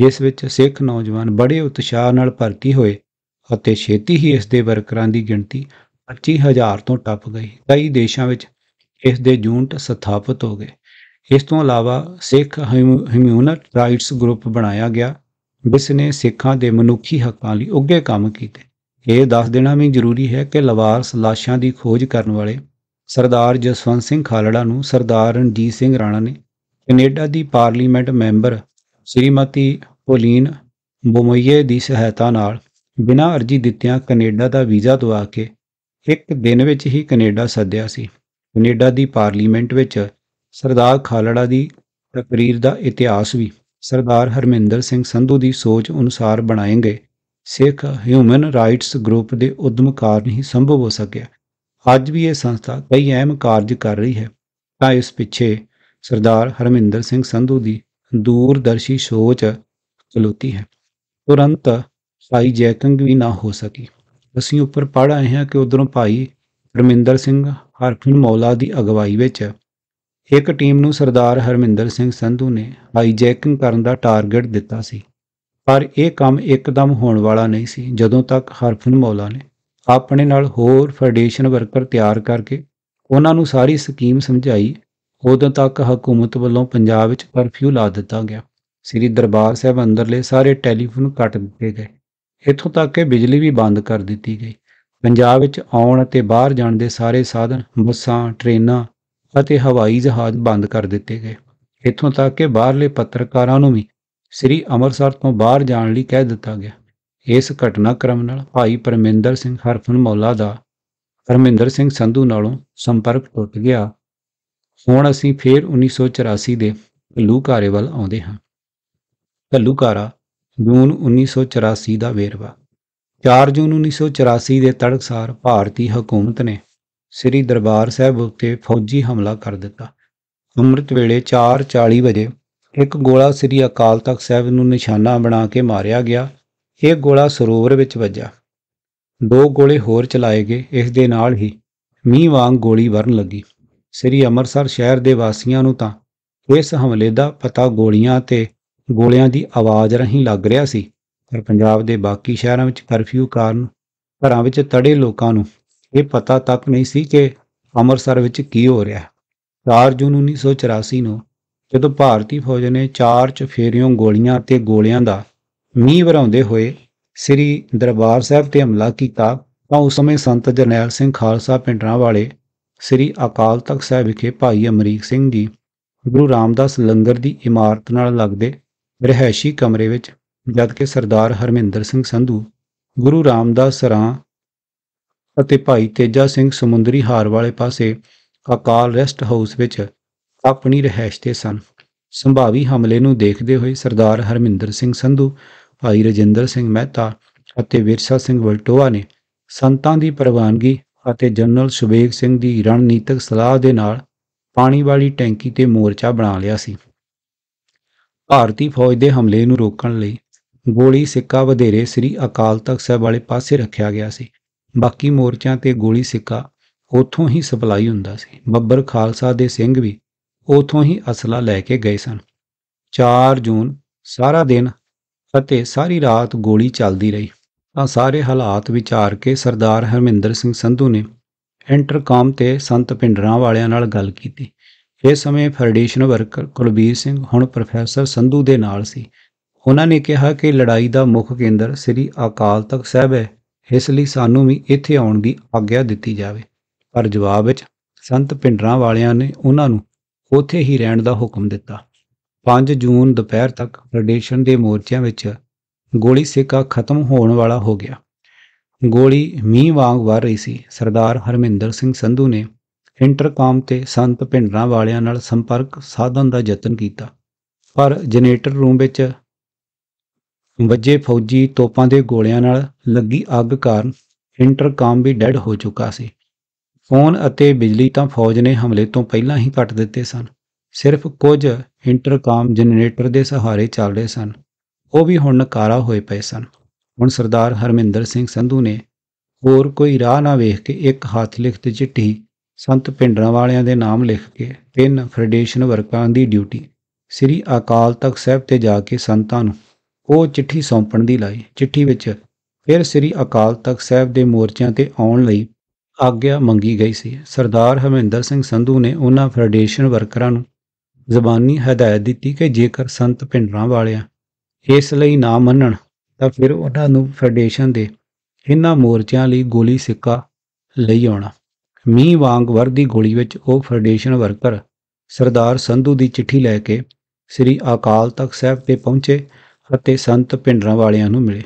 ਜਿਸ ਵਿੱਚ ਸਿੱਖ ਨੌਜਵਾਨ ਬੜੇ ਉਤਸ਼ਾਹ ਨਾਲ ਭਰਤੀ ਹੋਏ ਅਤੇ ਛੇਤੀ ਹੀ ਇਸ ਦੇ ਵਰਕਰਾਂ ਦੀ ਗਿਣਤੀ 25000 ਤੋਂ ਟੱਪ ਗਈ ਕਈ ਦੇਸ਼ਾਂ ਵਿੱਚ ਇਸ ਦੇ ਯੂਨਿਟ ਸਥਾਪਿਤ ਹੋ ਗਏ ਇਸ ਤੋਂ ਇਲਾਵਾ ਸਿੱਖ ਹਿਊਮਨਿਟ ਰਾਈਟਸ ਗਰੁੱਪ ਬਣਾਇਆ ਗਿਆ ਜਿਸ ਨੇ ਸਿੱਖਾਂ ਦੇ ਮਨੁੱਖੀ ਹੱਕਾਂ ਲਈ ਉੱਗੇ ਕੰਮ ਕੀਤੇ ਇਹ ਦੱਸ ਦੇਣਾ ਵੀ ਜ਼ਰੂਰੀ ਹੈ ਕਿ ਲਵਾਰਸ ਲਾਸ਼ਾਂ ਦੀ ਖੋਜ ਕਰਨ ਵਾਲੇ ਸਰਦਾਰ ਜਸਵੰਤ ਸਿੰਘ ਖਾਲੜਾ ਨੂੰ ਸਰਦਾਰ ਰਣਜੀਤ ਸਿੰਘ ਰਾਣਾ ਨੇ ਕੈਨੇਡਾ ਦੀ ਪਾਰਲੀਮੈਂਟ ਮੈਂਬਰ ਸ਼੍ਰੀਮਤੀ ਪੋਲੀਨ ਬੋਮਈਏ ਦੀ ਸਹਾਇਤਾ ਨਾਲ ਬਿਨਾਂ ਅਰਜ਼ੀ ਦਿੱਤਿਆਂ ਕੈਨੇਡਾ ਦਾ ਵੀਜ਼ਾ ਦਵਾ ਕੇ ਇੱਕ ਦਿਨ ਵਿੱਚ ਹੀ ਕੈਨੇਡਾ ਸੱਦਿਆ ਸੀ ਕੈਨੇਡਾ ਦੀ ਪਾਰਲੀਮੈਂਟ ਵਿੱਚ ਸਰਦਾਰ ਖਾਲੜਾ ਦੀ ਤਕਰੀਰ ਦਾ ਇਤਿਹਾਸ ਵੀ ਸਰਦਾਰ ਹਰਮਿੰਦਰ ਸਿੰਘ ਸੰਧੂ ਦੀ ਸੋਚ ਅਨੁਸਾਰ ਬਣਾਏ ਗਏ ਸਿੱਖ ਹਿਊਮਨ ਰਾਈਟਸ ਗਰੁੱਪ ਦੇ ਉਦਮ ਕਾਰਨ ਹੀ ਸੰਭਵ ਹੋ ਸਕਿਆ ਅੱਜ ਵੀ ਇਹ ਸੰਸਥਾ ਕਈ ਅਹਿਮ ਕਾਰਜ ਕਰ ਰਹੀ ਹੈ ਤਾਂ ਇਸ ਪਿੱਛੇ ਸਰਦਾਰ ਹਰਮਿੰਦਰ ਸਿੰਘ ਸੰਧੂ ਦੀ ਦੂਰਦਰਸ਼ੀ ਸੋਚ ਚਲੋਤੀ ਹੈ ਤੁਰੰਤ ਸਾਈ ਜੈਕੰਗ ਵੀ ਨਾ ਹੋ ਸਕੀ ਅਸੀਂ ਉੱਪਰ ਪੜ ਆਏ ਹਾਂ ਕਿ ਉਧਰੋਂ ਭਾਈ ਹਰਮਿੰਦਰ ਸਿੰਘ ਹਰਖਣ ਮੌਲਾ ਦੀ ਅਗਵਾਈ ਵਿੱਚ ਇੱਕ ਟੀਮ ਨੂੰ ਸਰਦਾਰ ਹਰਮਿੰਦਰ ਸਿੰਘ ਸੰਧੂ ਨੇ ਹਾਈਜੈਕਿੰਗ ਕਰਨ ਦਾ ਟਾਰਗੇਟ ਦਿੱਤਾ ਸੀ ਪਰ ਇਹ ਕੰਮ ਇੱਕਦਮ ਹੋਣ ਵਾਲਾ ਨਹੀਂ ਸੀ ਜਦੋਂ ਤੱਕ ਹਰਫਨ ਮੌਲਾ ਨੇ ਆਪਣੇ ਨਾਲ ਹੋਰ ਫੈਡਰੇਸ਼ਨ ਵਰਕਰ ਤਿਆਰ ਕਰਕੇ ਉਹਨਾਂ ਨੂੰ ਸਾਰੀ ਸਕੀਮ ਸਮਝਾਈ ਉਦੋਂ ਤੱਕ ਹਕੂਮਤ ਵੱਲੋਂ ਪੰਜਾਬ ਵਿੱਚ ਕਰਫਿਊ ਲਾ ਦਿੱਤਾ ਗਿਆ ਸ੍ਰੀ ਦਰਬਾਰ ਸਾਹਿਬ ਅੰਦਰਲੇ ਸਾਰੇ ਟੈਲੀਫੋਨ ਕੱਟ ਦਿੱਤੇ ਗਏ ਇੱਥੋਂ ਤੱਕ ਕਿ ਬਿਜਲੀ ਵੀ ਬੰਦ ਕਰ ਦਿੱਤੀ ਗਈ ਪੰਜਾਬ ਵਿੱਚ ਆਉਣ ਅਤੇ ਬਾਹਰ ਜਾਣ ਦੇ ਸਾਰੇ ਸਾਧਨ ਬੱਸਾਂ ਟ੍ਰੇਨਾਂ ਅਤੇ ਹਵਾਈ ਜਹਾਜ਼ ਬੰਦ ਕਰ ਦਿੱਤੇ ਗਏ ਇੱਥੋਂ ਤੱਕ ਕਿ ਬਾਹਰਲੇ ਪੱਤਰਕਾਰਾਂ ਨੂੰ ਵੀ ਸ੍ਰੀ ਅਮਰਸਰ ਤੋਂ ਬਾਹਰ ਜਾਣ ਲਈ ਕਹਿ ਦਿੱਤਾ ਗਿਆ ਇਸ ਘਟਨਾਕ੍ਰਮ ਨਾਲ ਭਾਈ ਪਰਮਿੰਦਰ ਸਿੰਘ ਹਰਫਨ ਮੌਲਾ ਦਾ ਪਰਮਿੰਦਰ ਸਿੰਘ ਸੰਧੂ ਨਾਲੋਂ ਸੰਪਰਕ ਟੁੱਟ ਗਿਆ ਹੁਣ ਅਸੀਂ ਫੇਰ 1984 ਦੇ ਘੱਲੂਕਾਰੇ ਵੱਲ ਆਉਂਦੇ ਹਾਂ ਘੱਲੂਕਾਰਾ ਜੂਨ 1984 ਦਾ ਵੇਰਵਾ 4 ਜੂਨ 1984 ਦੇ ਤੜਕਸਾਰ ਭਾਰਤੀ ਹਕੂਮਤ ਨੇ ਸ੍ਰੀ ਦਰਬਾਰ ਸਾਹਿਬ ਉੱਤੇ ਫੌਜੀ ਹਮਲਾ ਕਰ ਦਿੱਤਾ ਅੰਮ੍ਰਿਤ ਵੇਲੇ 4:40 ਵਜੇ ਇੱਕ ਗੋਲਾ ਸ੍ਰੀ ਅਕਾਲ ਤਖਤ ਸਾਹਿਬ ਨੂੰ ਨਿਸ਼ਾਨਾ ਬਣਾ ਕੇ ਮਾਰਿਆ ਗਿਆ ਇੱਕ ਗੋਲਾ ਸਰੋਵਰ ਵਿੱਚ ਵੱਜਾ ਦੋ ਗੋਲੇ ਹੋਰ ਚਲਾਏ ਗਏ ਇਸ ਦੇ ਨਾਲ ਹੀ ਮੀਂਹ ਵਾਂਗ ਗੋਲੀ ਵਰਨ ਲੱਗੀ ਸ੍ਰੀ ਅੰਮ੍ਰਿਤਸਰ ਸ਼ਹਿਰ ਦੇ ਵਾਸੀਆਂ ਨੂੰ ਤਾਂ ਇਸ ਹਮਲੇ ਦਾ ਪਤਾ ਗੋਲੀਆਂ ਤੇ ਗੋਲਿਆਂ ਦੀ ਆਵਾਜ਼ ਰਹੀਂ ਲੱਗ ਰਿਹਾ ਸੀ ਪਰ ਪੰਜਾਬ ਦੇ ਬਾਕੀ ਸ਼ਹਿਰਾਂ ਵਿੱਚ ਕਰਫਿਊ ਕਾਰਨ ਘਰਾਂ ਵਿੱਚ ਤੜੇ ਲੋਕਾਂ ਨੂੰ ਇਹ ਪਤਾ ਤੱਕ ਨਹੀਂ ਸੀ ਕਿ ਅੰਮ੍ਰਿਤਸਰ ਵਿੱਚ ਕੀ ਹੋ ਰਿਹਾ 4 ਜੂਨ 1984 ਨੂੰ ਜਦੋਂ ਭਾਰਤੀ ਫੌਜ ਨੇ ਚਾਰ ਚਫੇਰੀਆਂ ਗੋਲੀਆਂ ਅਤੇ ਗੋਲਿਆਂ ਦਾ ਮੀਂਹ ਵਰਾਉਂਦੇ ਹੋਏ ਸ੍ਰੀ ਦਰਬਾਰ ਸਾਹਿਬ ਤੇ ਹਮਲਾ ਕੀਤਾ ਤਾਂ ਉਸ ਸਮੇਂ ਸੰਤ ਜਰਨੈਲ ਸਿੰਘ ਖਾਲਸਾ ਪਿੰਡਰਾਂ ਵਾਲੇ ਸ੍ਰੀ ਅਕਾਲ ਤਖਤ ਸਾਹਿਬ ਵਿਖੇ ਭਾਈ ਅਮਰੀਕ ਸਿੰਘ ਜੀ ਗੁਰੂ ਰਾਮਦਾਸ ਲੰਗਰ ਦੀ ਇਮਾਰਤ ਨਾਲ ਲੱਗਦੇ ਰਹਿائشੀ ਕਮਰੇ ਵਿੱਚ ਜਦ ਕਿ ਸਰਦਾਰ ਹਰਮਿੰਦਰ ਸਿੰਘ ਸੰਧੂ ਗੁਰੂ ਰਾਮਦਾਸ ਸਰਾਂ ਅਤੇ ਭਾਈ ਤੇਜਾ ਸਿੰਘ ਸਮੁੰਦਰੀ ਹਾਰ ਵਾਲੇ ਪਾਸੇ ਅਕਾਲ ਰੈਸਟ ਹਾਊਸ ਵਿੱਚ ਆਪਣੀ ਰਹਿائش ਤੇ ਸਨ ਸੰਭਾਵੀ ਹਮਲੇ ਨੂੰ ਦੇਖਦੇ ਹੋਏ ਸਰਦਾਰ ਹਰਮਿੰਦਰ ਸਿੰਘ ਸੰਧੂ ਭਾਈ ਰਜਿੰਦਰ ਸਿੰਘ ਮਹਿਤਾ ਅਤੇ ਵਿਰਸਾ ਸਿੰਘ ਵਲਟੋਆ ਨੇ ਸੰਤਾਂ ਦੀ ਪ੍ਰਵਾਨਗੀ ਅਤੇ ਜਨਰਲ ਸੁਬੇਗ ਸਿੰਘ ਦੀ ਰਣਨੀਤਕ ਸਲਾਹ ਦੇ ਨਾਲ ਪਾਣੀ ਵਾਲੀ ਟੈਂਕੀ ਤੇ ਮੋਰਚਾ ਬਣਾ ਲਿਆ ਸੀ ਭਾਰਤੀ ਫੌਜ ਦੇ ਹਮਲੇ ਨੂੰ ਰੋਕਣ ਲਈ ਗੋਲੀ ਸਿੱਕਾ ਵਧੇਰੇ ਸ੍ਰੀ ਅਕਾਲ ਤਖਤ ਸਾਹਿਬ ਵਾਲੇ ਪਾਸੇ ਰੱਖਿਆ ਗਿਆ ਸੀ ਬਾਕੀ ਮੋਰਚਿਆਂ ਤੇ ਗੋਲੀ ਸਿੱਕਾ ਉਥੋਂ ਹੀ ਸਪਲਾਈ ਹੁੰਦਾ ਸੀ ਬੱਬਰ ਖਾਲਸਾ ਦੇ ਸਿੰਘ ਵੀ ਉਥੋਂ ਹੀ ਅਸਲਾ ਲੈ ਕੇ ਗਏ ਸਨ 4 ਜੂਨ ਸਾਰਾ ਦਿਨ ਅਤੇ ਸਾਰੀ ਰਾਤ ਗੋਲੀ ਚੱਲਦੀ ਰਹੀ ਤਾਂ ਸਾਰੇ ਹਾਲਾਤ ਵਿਚਾਰ ਕੇ ਸਰਦਾਰ ਹਰਮਿੰਦਰ ਸਿੰਘ ਸੰਧੂ ਨੇ ਇੰਟਰਕਾਮ ਤੇ ਸੰਤ ਪਿੰਡਰਾਂ ਵਾਲਿਆਂ ਨਾਲ ਗੱਲ ਕੀਤੀ ਇਸ ਸਮੇਂ ਫੈਡਰੇਸ਼ਨ ਵਰਕਰ ਕੁਲਬੀਰ ਸਿੰਘ ਹੁਣ ਪ੍ਰੋਫੈਸਰ ਸੰਧੂ ਦੇ ਨਾਲ ਸੀ ਉਹਨਾਂ ਨੇ ਕਿਹਾ ਕਿ ਲੜਾਈ ਦਾ ਮੁੱਖ ਕੇਂਦਰ ਸ੍ਰੀ ਅਕਾਲ ਤਖਤ ਸਾਹਿਬ ਹੈ ਇਸ ਲਈ ਸਾਨੂੰ ਵੀ ਇੱਥੇ ਆਉਣ ਦੀ ਆਗਿਆ ਦਿੱਤੀ ਜਾਵੇ ਪਰ ਜਵਾਬ ਵਿੱਚ ਸੰਤ ਪਿੰਡਰਾਂ ਵਾਲਿਆਂ ਨੇ ਉਹਨਾਂ ਨੂੰ ਉੱਥੇ ਹੀ ਰਹਿਣ ਦਾ ਹੁਕਮ ਦਿੱਤਾ 5 ਜੂਨ ਦੁਪਹਿਰ ਤੱਕ ਰੈਡੀਸ਼ਨ ਦੇ ਮੋਰਚਿਆਂ ਵਿੱਚ ਗੋਲੀ ਸੇਕਾ ਖਤਮ ਹੋਣ ਵਾਲਾ ਹੋ ਗਿਆ ਗੋਲੀ ਮੀਂਹ ਵਾਂਗ ਵਰ ਰਹੀ ਸੀ ਸਰਦਾਰ ਹਰਮਿੰਦਰ ਸਿੰਘ ਸੰਧੂ ਨੇ ਇੰਟਰਕਾਮ ਤੇ ਸੰਤ ਭਿੰਡਰਾਂ ਵਾਲਿਆਂ ਨਾਲ ਸੰਪਰਕ ਸਾਧਨ ਦਾ ਯਤਨ ਕੀਤਾ ਪਰ ਜਨਰੇਟਰ ਰੂਮ ਵਿੱਚ ਵੱਜੇ ਫੌਜੀ ਤੋਪਾਂ ਦੇ ਗੋਲਿਆਂ ਨਾਲ ਲੱਗੀ ਅੱਗ ਕਾਰਨ ਇੰਟਰਕਾਮ ਵੀ ਡੈਡ ਹੋ ਚੁੱਕਾ ਸੀ ਫੋਨ ਅਤੇ ਬਿਜਲੀ ਤਾਂ ਫੌਜ ਨੇ ਹਮਲੇ ਤੋਂ ਪਹਿਲਾਂ ਹੀ ਕੱਟ ਦਿੱਤੇ ਸਨ ਸਿਰਫ ਕੁਝ ਇੰਟਰਕਾਮ ਜਨਰੇਟਰ ਦੇ ਸਹਾਰੇ ਚੱਲ ਰਹੇ ਸਨ ਉਹ ਵੀ ਹੁਣ ਨਕਾਰਾ ਹੋਏ ਪਏ ਸਨ ਹੁਣ ਸਰਦਾਰ ਹਰਮਿੰਦਰ ਸਿੰਘ ਸੰਧੂ ਨੇ ਹੋਰ ਕੋਈ ਰਾਹ ਨਾ ਵੇਖ ਕੇ ਇੱਕ ਹੱਥ ਲਿਖਤ ਚਿੱਠੀ ਸੰਤ ਪਿੰਡਰਾਂ ਵਾਲਿਆਂ ਦੇ ਨਾਮ ਲਿਖ ਕੇ ਪਿੰਨ ਫੈਡਰੇਸ਼ਨ ਵਰਕਰਾਂ ਦੀ ਡਿਊਟੀ ਸ੍ਰੀ ਅਕਾਲ ਤਖਤ ਸਾਹਿਬ ਤੇ ਜਾ ਕੇ ਸੰਤਾਂ ਨੂੰ ਉਹ ਚਿੱਠੀ ਸੌਂਪਣ ਦੀ ਲਈ ਚਿੱਠੀ ਵਿੱਚ ਫਿਰ ਸ੍ਰੀ ਅਕਾਲ ਤਖਤ ਸਾਹਿਬ ਦੇ ਮੋਰਚਿਆਂ ਤੇ ਆਉਣ ਲਈ ਆਗਿਆ ਮੰਗੀ ਗਈ ਸੀ ਸਰਦਾਰ ਹਮਿੰਦਰ ਸਿੰਘ ਸੰਧੂ ਨੇ ਉਹਨਾਂ ਫੈਡਰੇਸ਼ਨ ਵਰਕਰਾਂ ਨੂੰ ਜ਼ਬਾਨੀ ਹਦਾਇਤ ਦਿੱਤੀ ਕਿ ਜੇਕਰ ਸੰਤ ਪਿੰਡਰਾਂ ਵਾਲਿਆਂ ਇਸ ਲਈ ਨਾ ਮੰਨਣ ਤਾਂ ਫਿਰ ਉਹਨਾਂ ਨੂੰ ਫੈਡਰੇਸ਼ਨ ਦੇ ਇਹਨਾਂ ਮੋਰਚਿਆਂ ਲਈ ਗੋਲੀ ਸਿੱਕਾ ਲਈ ਆਉਣਾ ਮੀਂਹ ਵਾਂਗ ਵਰਦੀ ਗੋਲੀ ਵਿੱਚ ਉਹ ਫੈਡਰੇਸ਼ਨ ਵਰਕਰ ਸਰਦਾਰ ਸੰਧੂ ਦੀ ਚਿੱਠੀ ਲੈ ਕੇ ਸ੍ਰੀ ਅਕਾਲ ਤਖਤ ਸਾਹਿਬ ਤੇ ਪਹੁੰਚੇ ਅਤੇ ਸੰਤ ਪਿੰਡਰਾਂ ਵਾਲਿਆਂ ਨੂੰ ਮਿਲੇ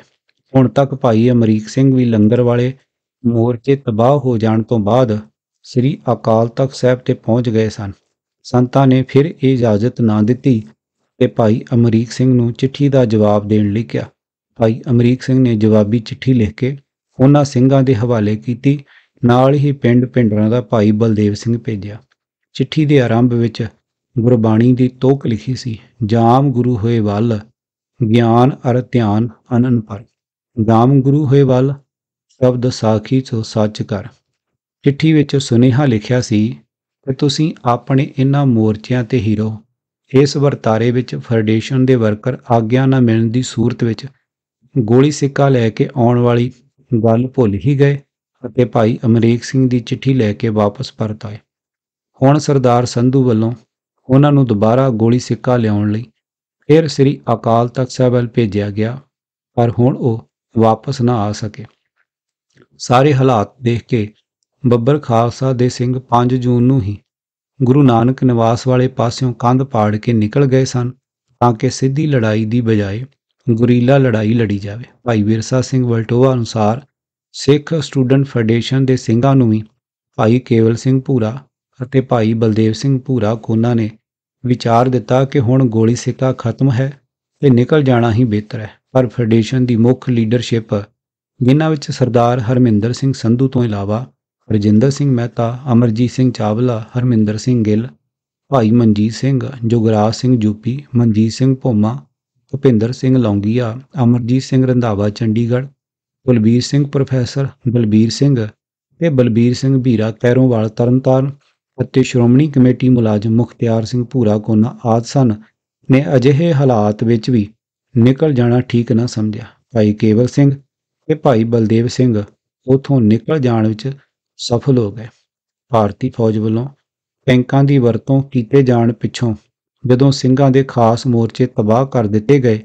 ਹੁਣ ਤੱਕ ਭਾਈ ਅਮਰੀਕ ਸਿੰਘ ਵੀ ਲੰਗਰ ਵਾਲੇ ਮੋਰਚੇ ਤਬਾਹ ਹੋ ਜਾਣ ਤੋਂ ਬਾਅਦ ਸ੍ਰੀ ਅਕਾਲ ਤਖਤ ਸਾਹਿਬ ਤੇ ਪਹੁੰਚ ਗਏ ਸਨ ਸੰਤਾਂ ਨੇ ਫਿਰ ਇਹ ਇਜਾਜ਼ਤ ਨਾ ਦਿੱਤੀ ਤੇ ਭਾਈ ਅਮਰੀਕ ਸਿੰਘ ਨੂੰ ਚਿੱਠੀ ਦਾ ਜਵਾਬ ਦੇਣ ਲਈ ਕਿਹਾ ਭਾਈ ਅਮਰੀਕ ਸਿੰਘ ਨੇ ਜਵਾਬੀ ਚਿੱਠੀ ਲਿਖ ਕੇ ਉਹਨਾਂ ਸਿੰਘਾਂ ਦੇ ਹਵਾਲੇ ਕੀਤੀ ਨਾਲ ਹੀ ਪਿੰਡ ਪਿੰਡਰਾਂ ਦਾ ਭਾਈ ਬਲਦੇਵ ਸਿੰਘ ਭੇਜਿਆ ਚਿੱਠੀ ਦੇ ਆਰੰਭ ਵਿੱਚ ਗੁਰਬਾਣੀ ਦੀ ਤੋਕ ਲਿਖੀ ਸੀ ਜਾਮ ਗੁਰੂ ਹੋਏ ਵੱਲ ਗਿਆਨ ਅਰ ਧਿਆਨ ਅਨਨ ਪਰ ਜਾਮ ਗੁਰੂ ਹੋਏ ਵੱਲ ਸ਼ਬਦ ਸਾਖੀ ਚੋ ਸੱਚ ਕਰ ਚਿੱਠੀ ਵਿੱਚ ਸੁਨੇਹਾ ਲਿਖਿਆ ਸੀ ਕਿ ਤੁਸੀਂ ਆਪਣੇ ਇਹਨਾਂ ਮੋਰਚਿਆਂ ਤੇ ਹੀਰੋ ਇਸ ਵਰਤਾਰੇ ਵਿੱਚ ਫੈਡਰੇਸ਼ਨ ਦੇ ਵਰਕਰ ਆਗਿਆ ਨਾ ਮਿਲਣ ਦੀ ਸੂਰਤ ਵਿੱਚ ਗੋਲੀ ਸਿੱਕਾ ਲੈ ਕੇ ਆਉਣ ਵਾਲੀ ਗੱਲ ਭੁੱਲ ਹੀ ਗਏ ਅਤੇ ਭਾਈ ਅਮਰੀਕ ਸਿੰਘ ਦੀ ਚਿੱਠੀ ਲੈ ਕੇ ਵਾਪਸ ਪਰਤ ਆਏ ਹੁਣ ਸਰਦਾਰ ਸੰਧੂ ਵੱਲੋਂ ਉਹਨਾਂ ਨੂੰ ਦੁਬਾਰਾ ਗੋਲੀ ਸਿੱਕਾ ਲਿਆਉਣ ਲਈ ਫਿਰ ਸ੍ਰੀ ਅਕਾਲ ਤਖਤ ਸਾਹਿਬ ਵੱਲ ਭੇਜਿਆ ਗਿਆ ਪਰ ਹੁਣ ਉਹ ਵਾਪਸ ਨਾ ਆ ਸਕੇ ਸਾਰੇ ਹਾਲਾਤ ਦੇਖ ਕੇ ਬੱਬਰ ਖਾਲਸਾ ਦੇ ਸਿੰਘ 5 ਜੂਨ ਨੂੰ ਹੀ ਗੁਰੂ ਨਾਨਕ ਨਿਵਾਸ ਵਾਲੇ ਪਾਸਿਓਂ ਕੰਧ ਪਾੜ ਕੇ ਨਿਕਲ ਗਏ ਸਨ ਤਾਂ ਕਿ ਸਿੱਧੀ ਲੜਾਈ ਦੀ ਬਜਾਏ ਗੁਰੀਲਾ ਲੜਾਈ ਲੜੀ ਜਾਵੇ ਭਾਈ ਵਿਰਸਾ ਸਿੰਘ ਵਲਟੋਆ ਅਨੁਸਾਰ ਸਿੱਖ ਸਟੂਡੈਂਟ ਫੈਡਰੇਸ਼ਨ ਦੇ ਸਿੰਘਾਂ ਨੂੰ ਵੀ ਭਾਈ ਕੇਵਲ ਸਿੰਘ ਪੂਰਾ ਅਤੇ ਭਾਈ ਬਲਦੇਵ ਸਿੰਘ ਪੂਰਾ ਕੋਨਾ ਨੇ ਵਿਚਾਰ ਦਿੱਤਾ ਕਿ ਹੁਣ ਗੋਲੀ ਸਿੱਕਾ ਖਤਮ ਹੈ ਤੇ ਨਿਕਲ ਜਾਣਾ ਹੀ ਬਿਹਤਰ ਹੈ ਪਰ ਫੈਡਰੇਸ਼ਨ ਦੀ ਮੁੱਖ ਲੀਡਰਸ਼ਿਪ ਜਿਨ੍ਹਾਂ ਵਿੱਚ ਸਰਦਾਰ ਹਰਮਿੰਦਰ ਸਿੰਘ ਸੰਧੂ ਤੋਂ ਇਲਾਵਾ ਰਜਿੰਦਰ ਸਿੰਘ ਮਹਿਤਾ ਅਮਰਜੀਤ ਸਿੰਘ ਚਾਵਲਾ ਹਰਮਿੰਦਰ ਸਿੰਘ ਗਿੱਲ ਭਾਈ ਮਨਜੀਤ ਸਿੰਘ ਜੁਗਰਾਜ ਸਿੰਘ ਜੂਪੀ ਮਨਜੀਤ ਸਿੰਘ ਭੋਮਾ ਭੁਪਿੰਦਰ ਸਿੰਘ ਲੌਂਗੀਆ ਅਮਰਜੀਤ ਸਿੰਘ ਰੰਧਾਵਾ ਚੰਡੀਗੜ੍ਹ ਕੁਲਬੀਰ ਸਿੰਘ ਪ੍ਰੋਫੈਸਰ ਬਲਬੀਰ ਸਿੰਘ ਤੇ ਬਲਬੀਰ ਸਿੰਘ ਭੀਰਾ ਕੈਰੋਵਾਲ ਤਰਨਤਾਰਨ ਅਤੇ ਸ਼੍ਰੋਮਣੀ ਕਮੇਟੀ ਮੁਲਾਜ਼ਮ ਮੁਖਤਿਆਰ ਸਿੰਘ ਭੂਰਾ ਕੋਨਾ ਆਦ ਸਨ ਨੇ ਅਜਿਹੇ ਹਾਲਾਤ ਵਿੱਚ ਵੀ ਨਿਕਲ ਜਾਣਾ ਠੀਕ ਨਾ ਸਮਝਿਆ ਭਾਈ ਕੇਵਲ ਸਿੰਘ ਕਿ ਭਾਈ ਬਲਦੇਵ ਸਿੰਘ ਉਥੋਂ ਨਿਕਲ ਜਾਣ ਵਿੱਚ ਸਫਲ ਹੋ ਗਏ ਭਾਰਤੀ ਫੌਜ ਵੱਲੋਂ ਟੈਂਕਾਂ ਦੀ ਵਰਤੋਂ ਕੀਤੇ ਜਾਣ ਪਿੱਛੋਂ ਜਦੋਂ ਸਿੰਘਾਂ ਦੇ ਖਾਸ ਮੋਰਚੇ ਤਬਾਹ ਕਰ ਦਿੱਤੇ ਗਏ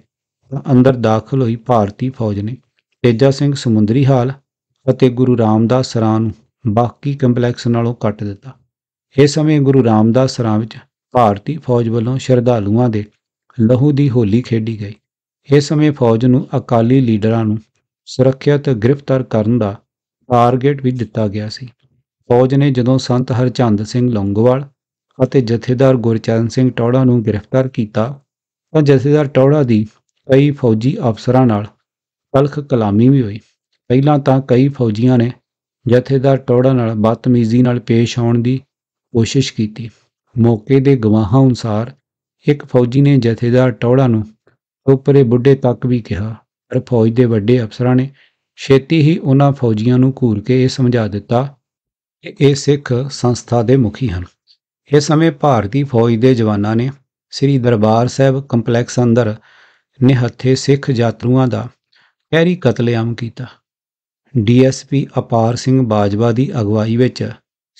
ਤਾਂ ਅੰਦਰ ਦਾਖਲ ਹੋਈ ਭਾਰਤੀ ਫੌਜ ਨੇ ਤੇਜਾ ਸਿੰਘ ਸਮੁੰਦਰੀ ਹਾਲ ਅਤੇ ਗੁਰੂ ਰਾਮਦਾਸ ਸਰਾਂ ਨੂੰ ਬਾਕੀ ਕੰਪਲੈਕਸ ਨਾਲੋਂ ਕੱਟ ਦਿੱਤਾ ਇਸ ਸਮੇਂ ਗੁਰੂ ਰਾਮਦਾਸ ਸਰਾਂ ਵਿੱਚ ਭਾਰਤੀ ਫੌਜ ਵੱਲੋਂ ਸ਼ਰਧਾਲੂਆਂ ਦੇ ਲਹੂ ਦੀ ਹੋਲੀ ਖੇਡੀ ਗਈ ਇਸ ਸਮੇਂ ਫੌਜ ਨੂੰ ਅਕਾਲੀ ਲੀਡਰਾਂ ਨੂੰ ਸੁਰੱਖਿਅਤ ਗ੍ਰਿਫਤਾਰ ਕਰਨ ਦਾ ਟਾਰਗੇਟ ਵੀ ਦਿੱਤਾ ਗਿਆ ਸੀ ਫੌਜ ਨੇ ਜਦੋਂ ਸੰਤ ਹਰਚੰਦ ਸਿੰਘ ਲੰਗੋਵਾਲ ਅਤੇ ਜਥੇਦਾਰ ਗੁਰਚਰਨ ਸਿੰਘ ਟੌੜਾ ਨੂੰ ਗ੍ਰਿਫਤਾਰ ਕੀਤਾ ਤਾਂ ਜਥੇਦਾਰ ਟੌੜਾ ਦੀ ਕਈ ਫੌਜੀ ਅਫਸਰਾਂ ਨਾਲ ਤਲਖ ਕਲਾਮੀ ਵੀ ਹੋਈ ਪਹਿਲਾਂ ਤਾਂ ਕਈ ਫੌਜੀਆਂ ਨੇ ਜਥੇਦਾਰ ਟੌੜਾ ਨਾਲ ਬਦਤਮੀਜ਼ੀ ਨਾਲ ਪੇਸ਼ ਆਉਣ ਦੀ ਕੋਸ਼ਿਸ਼ ਕੀਤੀ ਮੌਕੇ ਦੇ ਗਵਾਹਾਂ ਅਨੁਸਾਰ ਇੱਕ ਫੌਜੀ ਨੇ ਜਥੇਦਾਰ ਟੌੜਾ ਨੂੰ ਉੱਪਰੇ ਬੁੱਢੇ ਤੱਕ ਵੀ ਕਿਹਾ ਪਰ ਫੌਜ ਦੇ ਵੱਡੇ ਅਫਸਰਾਂ ਨੇ ਛੇਤੀ ਹੀ ਉਹਨਾਂ ਫੌਜੀਆਂ ਨੂੰ ਘੂਰ ਕੇ ਇਹ ਸਮਝਾ ਦਿੱਤਾ ਕਿ ਇਹ ਸਿੱਖ ਸੰਸਥਾ ਦੇ ਮੁਖੀ ਹਨ ਇਸ ਸਮੇਂ ਭਾਰਤੀ ਫੌਜ ਦੇ ਜਵਾਨਾਂ ਨੇ ਸ੍ਰੀ ਦਰਬਾਰ ਸਾਹਿਬ ਕੰਪਲੈਕਸ ਅੰਦਰ ਨਿਹੱਥੇ ਸਿੱਖ ਯਾਤਰੂਆਂ ਦਾ ਕਹਿਰੀ ਕਤਲੇਆਮ ਕੀਤਾ ਡੀਐਸਪੀ ਅਪਾਰ ਸਿੰਘ ਬਾਜਵਾ ਦੀ ਅਗਵਾਈ ਵਿੱਚ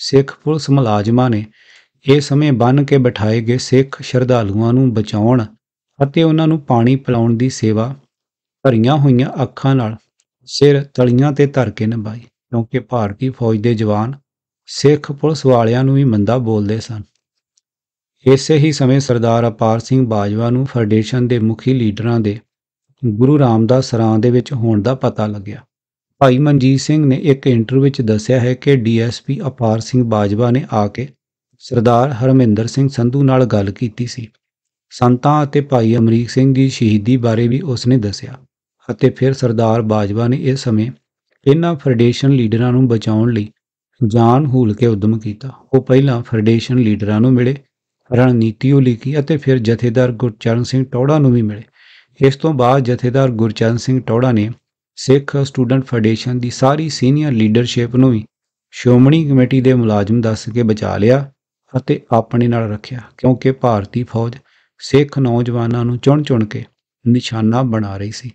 ਸਿੱਖ ਪੁਲਿਸ ਮੁਲਾਜ਼ਮਾਂ ਨੇ ਇਹ ਸਮੇਂ ਬੰਨ ਕੇ ਬਿਠਾਏ ਗਏ ਸਿੱਖ ਸ਼ਰਧਾਲੂਆਂ ਨੂੰ ਬਚਾਉਣ ਅਤੇ ਉਹਨਾਂ ਨੂੰ ਪਾਣੀ ਪਿਲਾਉਣ ਦੀ ਸੇਵਾ ਭਰੀਆਂ ਹੋਈਆਂ ਅੱਖਾਂ ਨਾਲ ਸਿਰ ਤਲੀਆਂ ਤੇ ਧਰ ਕੇ ਨਿਭਾਈ ਕਿਉਂਕਿ ਭਾਰਤੀ ਫੌਜ ਦੇ ਜਵਾਨ ਸਿੱਖ ਪੁਲਿਸ ਵਾਲਿਆਂ ਨੂੰ ਵੀ ਮੰਦਾ ਬੋਲਦੇ ਸਨ ਇਸੇ ਹੀ ਸਮੇਂ ਸਰਦਾਰ ਅਪਾਰ ਸਿੰਘ ਬਾਜਵਾ ਨੂੰ ਫੈਡਰੇਸ਼ਨ ਦੇ ਮੁਖੀ ਲੀਡਰਾਂ ਦੇ ਗੁਰੂ ਰਾਮਦਾਸ ਸਰਾਂ ਦੇ ਵਿੱਚ ਹੋਣ ਦਾ ਪਤਾ ਲੱਗਿਆ ਭਾਈ ਮਨਜੀਤ ਸਿੰਘ ਨੇ ਇੱਕ ਇੰਟਰਵਿਊ ਵਿੱਚ ਦੱਸਿਆ ਹੈ ਕਿ ਡੀਐਸਪੀ ਅਪਾਰ ਸਿੰਘ ਬਾਜਵਾ ਨੇ ਆ ਕੇ ਸਰਦਾਰ ਹਰਮਿੰਦਰ ਸਿੰਘ ਸੰਧੂ ਨਾਲ ਗੱਲ ਕੀਤੀ ਸੀ ਸੰਤਾਂ ਅਤੇ ਭਾਈ ਅਮਰੀਕ ਸਿੰਘ ਦੀ ਸ਼ਹੀਦੀ ਬਾਰੇ ਵੀ ਉਸਨੇ ਦੱਸਿਆ ਅਤੇ ਫਿਰ ਸਰਦਾਰ ਬਾਜਵਾ ਨੇ ਇਸ ਸਮੇਂ ਇਹਨਾਂ ਫੈਡਰੇਸ਼ਨ ਲੀਡਰਾਂ ਨੂੰ ਬਚਾਉਣ ਲਈ ਜਾਨ ਹੂਲ ਕੇ ਉਦਮ ਕੀਤਾ ਉਹ ਪਹਿਲਾਂ ਫੈਡਰੇਸ਼ਨ ਲੀਡਰਾਂ ਨੂੰ ਮਿਲੇ ਰਣਨੀਤੀ ਉਹ ਲਿਖੀ ਅਤੇ ਫਿਰ ਜਥੇਦਾਰ ਗੁਰਚਰਨ ਸਿੰਘ ਟੌੜਾ ਨੂੰ ਵੀ ਮਿਲੇ ਇਸ ਤੋਂ ਬਾਅਦ ਜਥੇਦਾਰ ਗੁਰਚਰਨ ਸਿੰਘ ਟੌੜਾ ਨੇ ਸਿੱਖ ਸਟੂਡੈਂਟ ਫੈਡਰੇਸ਼ਨ ਦੀ ਸਾਰੀ ਸੀਨੀਅਰ ਲੀਡਰਸ਼ਿਪ ਨੂੰ ਵੀ ਸ਼ੋਮਣੀ ਕਮੇਟੀ ਦੇ ਮੁਲਾਜ਼ਮ ਦੱਸ ਕੇ ਬਚਾ ਲਿਆ ਅਤੇ ਆਪਣੇ ਨਾਲ ਰੱਖਿਆ ਕਿਉਂਕਿ ਭਾਰਤੀ ਫੌਜ ਸਿੱਖ ਨੌਜਵਾਨਾਂ ਨੂੰ ਚੁਣ ਚੁਣ ਕੇ ਨਿਸ਼ਾਨਾ ਬਣਾ ਰਹੀ ਸੀ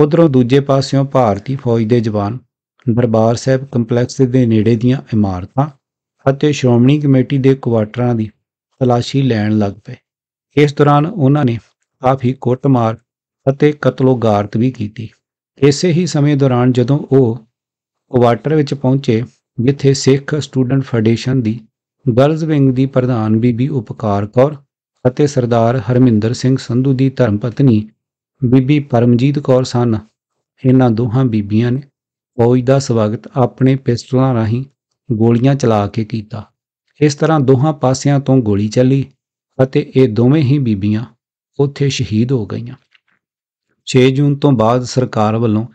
ਉਧਰੋਂ ਦੂਜੇ ਪਾਸਿਓਂ ਭਾਰਤੀ ਫੌਜ ਦੇ ਜਵਾਨ ਦਰਬਾਰ ਸਾਹਿਬ ਕੰਪਲੈਕਸ ਦੇ ਨੇੜੇ ਦੀਆਂ ਇਮਾਰਤਾਂ ਅਤੇ ਸ਼੍ਰੋਮਣੀ ਕਮੇਟੀ ਦੇ ਕੁਆਟਰਾਂ ਦੀ ਤਲਾਸ਼ੀ ਲੈਣ ਲੱਗ ਪਏ ਇਸ ਦੌਰਾਨ ਉਹਨਾਂ ਨੇ ਕਾਫੀ ਕੁੱਟਮਾਰ ਅਤੇ ਕਤਲੋਗਾਰਤ ਵੀ ਕੀਤੀ ਇਸੇ ਹੀ ਸਮੇਂ ਦੌਰਾਨ ਜਦੋਂ ਉਹ ਕੁਆਟਰ ਵਿੱਚ ਪਹੁੰਚੇ ਜਿੱਥੇ ਸਿੱਖ ਸਟੂਡੈਂਟ ਫੈਡਰੇਸ਼ਨ ਦੀ ਗਰਲਜ਼ ਵਿੰਗ ਦੀ ਪ੍ਰਧਾਨ ਬੀਬੀ ਉਪਕਾਰ ਕੌਰ ਅਤੇ ਸਰਦਾਰ ਹਰਮਿੰਦਰ ਸਿੰਘ ਸੰਧੂ ਦੀ ਧਰਮ ਪਤਨੀ ਬੀਬੀ ਪਰਮਜੀਤ ਕੌਰ ਸਨ ਇਹਨਾਂ ਦੋਹਾਂ ਬੀਬੀਆਂ ਨੇ ਫੌਜ ਦਾ ਸਵਾਗਤ ਆਪਣੇ ਪਿਸਤਲਾਂ ਰਾਹੀਂ ਗੋਲੀਆਂ ਚਲਾ ਕੇ ਕੀਤਾ ਇਸ ਤਰ੍ਹਾਂ ਦੋਹਾਂ ਪਾਸਿਆਂ ਤੋਂ ਗੋਲੀ ਚੱਲੀ ਅਤੇ ਇਹ ਦੋਵੇਂ ਹੀ ਬੀਬੀਆਂ ਉੱਥੇ ਸ਼ਹੀਦ ਹੋ ਗਈਆਂ 6 ਜੂਨ ਤੋਂ ਬਾਅਦ ਸਰਕਾਰ ਵੱਲੋਂ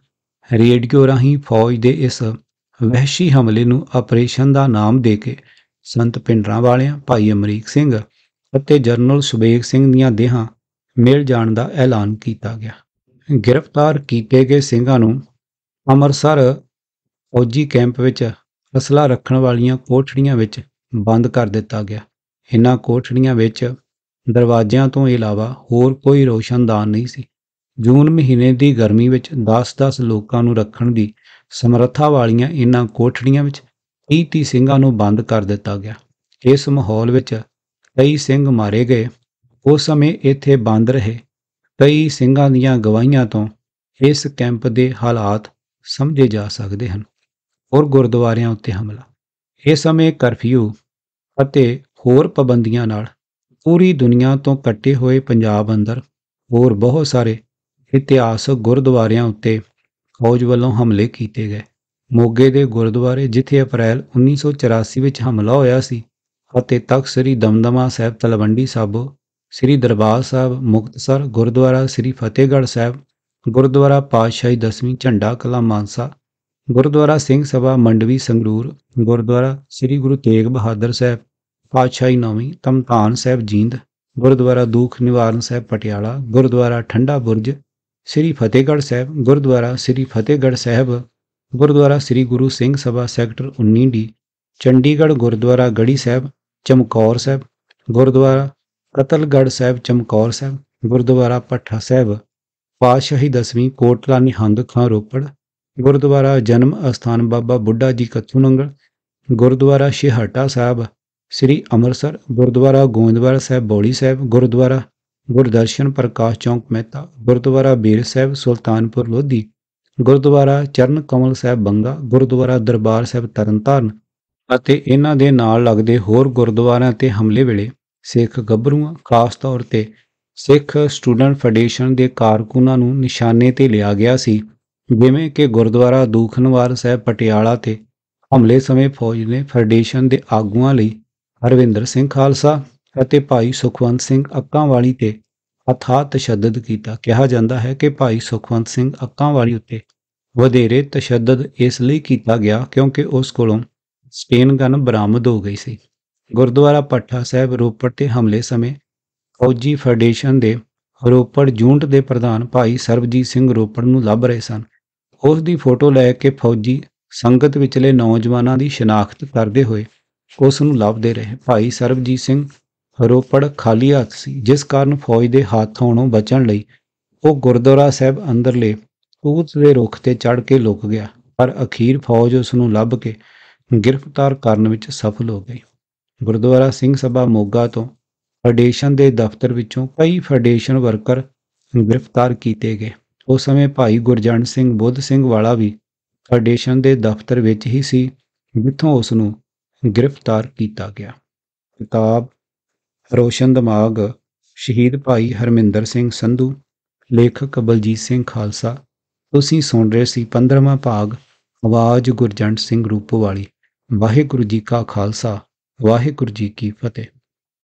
ਰੇਡੀਓ ਰਾਹੀਂ ਫੌਜ ਦੇ ਇਸ ਵਹਿਸ਼ੀ ਹਮਲੇ ਨੂੰ ਆਪਰੇਸ਼ਨ ਦਾ ਨਾਮ ਦੇ ਕੇ ਸੰਤ ਪਿੰਡਰਾਂ ਵਾਲਿਆਂ ਭਾਈ ਅਮਰੀਕ ਸਿੰਘ ਅਤੇ ਜਰਨਲ ਸੁਬੇਗ ਸਿੰਘ ਦੀਆਂ ਦੇਹਾਂ ਮਿਲ ਜਾਣ ਦਾ ਐਲਾਨ ਕੀਤਾ ਗਿਆ ਗ੍ਰਿਫਤਾਰ ਕੀਤੇ ਗਏ ਸਿੰਘਾਂ ਨੂੰ ਅੰਮ੍ਰਿਤਸਰ ਫੌਜੀ ਕੈਂਪ ਵਿੱਚ ਅਸਲਾ ਰੱਖਣ ਵਾਲੀਆਂ ਕੋਠੜੀਆਂ ਵਿੱਚ ਬੰਦ ਕਰ ਦਿੱਤਾ ਗਿਆ ਇਨ੍ਹਾਂ ਕੋਠੜੀਆਂ ਵਿੱਚ ਦਰਵਾਜ਼ਿਆਂ ਤੋਂ ਇਲਾਵਾ ਹੋਰ ਕੋਈ ਰੋਸ਼ਨਦਾਨ ਨਹੀਂ ਸੀ ਜੂਨ ਮਹੀਨੇ ਦੀ ਗਰਮੀ ਵਿੱਚ 10-10 ਲੋਕਾਂ ਨੂੰ ਰੱਖਣ ਦੀ ਸਮਰੱਥਾ ਵਾਲੀਆਂ ਇਨ੍ਹਾਂ ਕੋਠੜੀਆਂ ਵਿੱਚ 30-30 ਸਿੰਘਾਂ ਨੂੰ ਬੰਦ ਕਰ ਦਿੱਤਾ ਗਿਆ ਇਸ ਮਾਹੌਲ ਵਿੱਚ ਕਈ ਸਿੰਘ ਮਾਰੇ ਗਏ ਉਸ ਸਮੇਂ ਇੱਥੇ ਬੰਦ ਰਹੇ ਕਈ ਸਿੰਘਾਂ ਦੀਆਂ ਗਵਾਹੀਆਂ ਤੋਂ ਇਸ ਕੈਂਪ ਦੇ ਹਾਲਾਤ ਸਮਝੇ ਜਾ ਸਕਦੇ ਹਨ ਔਰ ਗੁਰਦੁਆਰਿਆਂ ਉੱਤੇ ਹਮਲਾ ਇਸ ਸਮੇਂ ਕਰਫਿਊ ਅਤੇ ਹੋਰ ਪਾਬੰਦੀਆਂ ਨਾਲ ਪੂਰੀ ਦੁਨੀਆ ਤੋਂ ਕੱਟੇ ਹੋਏ ਪੰਜਾਬ ਅੰਦਰ ਹੋਰ ਬਹੁਤ ਸਾਰੇ ਇਤਿਹਾਸਕ ਗੁਰਦੁਆਰਿਆਂ ਉੱਤੇ ਫੌਜ ਵੱਲੋਂ ਹਮਲੇ ਕੀਤੇ ਗਏ ਮੋਗੇ ਦੇ ਗੁਰਦੁਆਰੇ ਜਿੱਥੇ ਅਪ੍ਰੈਲ 1984 ਵਿੱਚ ਹਮਲਾ ਹੋਇਆ ਸੀ ਅਤੇ ਤਖਤ ਸ੍ਰੀ ਦਮਦਮਾ ਸਾਹਿਬ ਤਲਵੰਡੀ ਸਾਬੋ ਸ੍ਰੀ ਦਰਬਾਰ ਸਾਹਿਬ ਮੁਕਤਸਰ ਗੁਰਦੁਆਰਾ ਸ੍ਰੀ ਫਤਿਹਗੜ੍ਹ ਸਾਹਿਬ ਗੁਰਦੁਆਰਾ ਪਾਤਸ਼ਾਹੀ ਦਸਵੀਂ ਝੰਡਾ ਕਲਾ ਮਾਨਸਾ ਗੁਰਦੁਆਰਾ ਸਿੰਘ ਸਭਾ ਮੰਡਵੀ ਸੰਗਰੂਰ ਗੁਰਦੁਆਰਾ ਸ੍ਰੀ ਗੁਰੂ ਤੇਗ ਬਹਾਦਰ ਸਾਹਿਬ ਪਾਤਸ਼ਾਹੀ ਨੌਵੀਂ ਤਮਤਾਨ ਸਾਹਿਬ ਜੀਂਦ ਗੁਰਦੁਆਰਾ ਦੂਖ ਨਿਵਾਰਨ ਸਾਹਿਬ ਪਟਿਆਲਾ ਗੁਰਦੁਆਰਾ ਠੰਡਾ ਬੁਰਜ ਸ੍ਰੀ ਫਤਿਹਗੜ੍ਹ ਸਾਹਿਬ ਗੁਰਦੁਆਰਾ ਸ੍ਰੀ ਫਤਿਹਗੜ੍ਹ ਸਾਹਿਬ ਗੁਰਦੁਆਰਾ ਸ੍ਰੀ ਗੁਰੂ ਸਿੰਘ ਸਭਾ ਸੈਕਟਰ 19 ਡੀ ਚੰਡੀਗੜ੍ਹ ਗੁਰਦੁਆਰਾ ਗੜੀ ਸਾਹਿਬ ਚਮਕੌਰ ਸਾਹਿਬ ਗੁਰਦੁਆਰਾ ਕਤਲਗੜ੍ਹ ਸਾਹਿਬ ਚਮਕੌਰ ਸਾਹਿਬ ਗੁਰਦੁਆਰਾ ਪੱਠਾ ਸਾਹਿਬ ਪਾਸ਼ਾਹੀ ਦਸਵੀਂ ਕੋਟਲਾ ਨਿਹੰਦ ਖਾਂ ਰੋਪੜ ਗੁਰਦੁਆਰਾ ਜਨਮ ਅਸਥਾਨ ਬਾਬਾ ਬੁੱਢਾ ਜੀ ਕੱਥੂ ਨੰਗਲ ਗੁਰਦੁਆਰਾ ਸ਼ਿਹਰਟਾ ਸਾਹਿਬ ਸ੍ਰੀ ਅੰਮ੍ਰਿਤਸਰ ਗੁਰਦੁਆਰਾ ਗੋਇੰਦਵਾਲ ਸਾਹਿਬ ਬੌਲੀ ਸਾਹਿਬ ਗੁਰਦੁਆਰਾ ਗੁਰਦਰਸ਼ਨ ਪ੍ਰਕਾਸ਼ ਚੌਂਕ ਮਹਿਤਾ ਗੁਰਦੁਆਰਾ ਬੀਰ ਸਾਹਿਬ ਸੁਲਤਾਨਪੁਰ ਲੋਧੀ ਗੁਰਦੁਆਰਾ ਚਰਨ ਕਮਲ ਸਾਹਿਬ ਬੰਗਾ ਗੁਰਦੁਆਰਾ ਦਰਬਾਰ ਸਾਹਿਬ ਤਰਨਤਾਰਨ ਅਤੇ ਇਹਨਾਂ ਦੇ ਨਾਲ ਲੱਗਦੇ ਹੋਰ ਗੁਰਦੁਆਰਿਆਂ ਤੇ ਹਮਲੇ ਵੇਲੇ ਸਿੱਖ ਗੱਭਰੂਆਂ ਖਾਸ ਤੌਰ ਤੇ ਸਿੱਖ ਸਟੂਡੈਂਟ ਫੈਡਰੇਸ਼ਨ ਦੇ ਕਾਰਕੁਨਾਂ ਨੂੰ ਨਿਸ਼ਾਨੇ ਤੇ ਲਿਆ ਗਿਆ ਸੀ ਜਿਵੇਂ ਕਿ ਗੁਰਦੁਆਰਾ ਦੂਖਨਵਾਰ ਸਾਹਿਬ ਪਟਿਆਲਾ ਤੇ ਹਮਲੇ ਸਮੇਂ ਫੌਜ ਨੇ ਫੈਡਰੇਸ਼ਨ ਦੇ ਆਗੂਆਂ ਲਈ ਹਰਵਿੰਦਰ ਸਿੰਘ ਖਾਲਸਾ ਅਤੇ ਭਾਈ ਸੁਖਵੰਤ ਸਿੰਘ ਅੱਕਾਂਵਾਲੀ ਤੇ ਅਥਾ ਤਸ਼ੱਦਦ ਕੀਤਾ ਕਿਹਾ ਜਾਂਦਾ ਹੈ ਕਿ ਭਾਈ ਸੁਖਵੰਤ ਸਿੰਘ ਅੱਕਾਂਵਾਲੀ ਉੱਤੇ ਵਧੇਰੇ ਤਸ਼ੱਦਦ ਇਸ ਲਈ ਕੀਤਾ ਗਿਆ ਕਿਉਂਕਿ ਉਸ ਕੋਲੋਂ ਸਟੇਨ ਗਨ ਬਰਾਮਦ ਹੋ ਗਈ ਸੀ ਗੁਰਦੁਆਰਾ ਪੱਠਾ ਸਾਹਿਬ ਰੋਪੜ ਤੇ ਹਮਲੇ ਸਮੇਂ ਫੌਜੀ ਫੈਡਰੇਸ਼ਨ ਦੇ ਰੋਪੜ ਜੂਨਟ ਦੇ ਪ੍ਰਧਾਨ ਭਾਈ ਸਰਬਜੀਤ ਸਿੰਘ ਰੋਪੜ ਨੂੰ ਲੱਭ ਰਹੇ ਸਨ ਉਸ ਦੀ ਫੋਟੋ ਲੈ ਕੇ ਫੌਜੀ ਸੰਗਤ ਵਿਚਲੇ ਨੌਜਵਾਨਾਂ ਦੀ ਸ਼ਨਾਖਤ ਕਰਦੇ ਹੋਏ ਉਸ ਨੂੰ ਲੱਭਦੇ ਰਹੇ ਭਾਈ ਸਰਬਜੀਤ ਸਿੰਘ ਰੋਪੜ ਖਾਲੀ ਹੱਥ ਸੀ ਜਿਸ ਕਾਰਨ ਫੌਜ ਦੇ ਹੱਥ ਹੋਣੋਂ ਬਚਣ ਲਈ ਉਹ ਗੁਰਦੁਆਰਾ ਸਾਹਿਬ ਅੰਦਰਲੇ ਤੂਤ ਦੇ ਰੁੱਖ ਤੇ ਚੜ ਕੇ ਲੁਕ ਗਿਆ ਪਰ ਅਖੀਰ ਫੌਜ ਉਸ ਨੂੰ ਲੱਭ ਕੇ ਗ੍ਰਿਫਤਾਰ ਕਰਨ ਵਿੱਚ ਸਫਲ ਹੋ ਗਈ ਗੁਰਦੁਆਰਾ ਸਿੰਘ ਸਭਾ ਮੋਗਾ ਤੋਂ ਫੈਡਰੇਸ਼ਨ ਦੇ ਦਫ਼ਤਰ ਵਿੱਚੋਂ ਕਈ ਫੈਡਰੇਸ਼ਨ ਵਰਕਰ ਗ੍ਰਿਫਤਾਰ ਕੀਤੇ ਗਏ ਉਸ ਸਮੇਂ ਭਾਈ ਗੁਰਜੰਟ ਸਿੰਘ ਬੁੱਧ ਸਿੰਘ ਵਾਲਾ ਵੀ ਫੈਡਰੇਸ਼ਨ ਦੇ ਦਫ਼ਤਰ ਵਿੱਚ ਹੀ ਸੀ ਜਿੱਥੋਂ ਉਸ ਨੂੰ ਗ੍ਰਿਫਤਾਰ ਕੀਤਾ ਗਿਆ ਕਿਤਾਬ ਰੋਸ਼ਨ ਦਿਮਾਗ ਸ਼ਹੀਦ ਭਾਈ ਹਰਮਿੰਦਰ ਸਿੰਘ ਸੰਧੂ ਲੇਖਕ ਬਲਜੀਤ ਸਿੰਘ ਖਾਲਸਾ ਤੁਸੀਂ ਸੁਣ ਰਹੇ ਸੀ 15ਵਾਂ ਭਾਗ ਆਵਾਜ਼ ਗੁਰਜੰਟ ਸਿੰਘ ਰੂਪੋ ਵਾਲੀ ਵਾਹਿਗੁਰੂ ਜੀ ਕਾ ਖਾਲਸਾ ਵਾਹਿਗੁਰੂ ਜੀ ਕੀ ਫਤਿਹ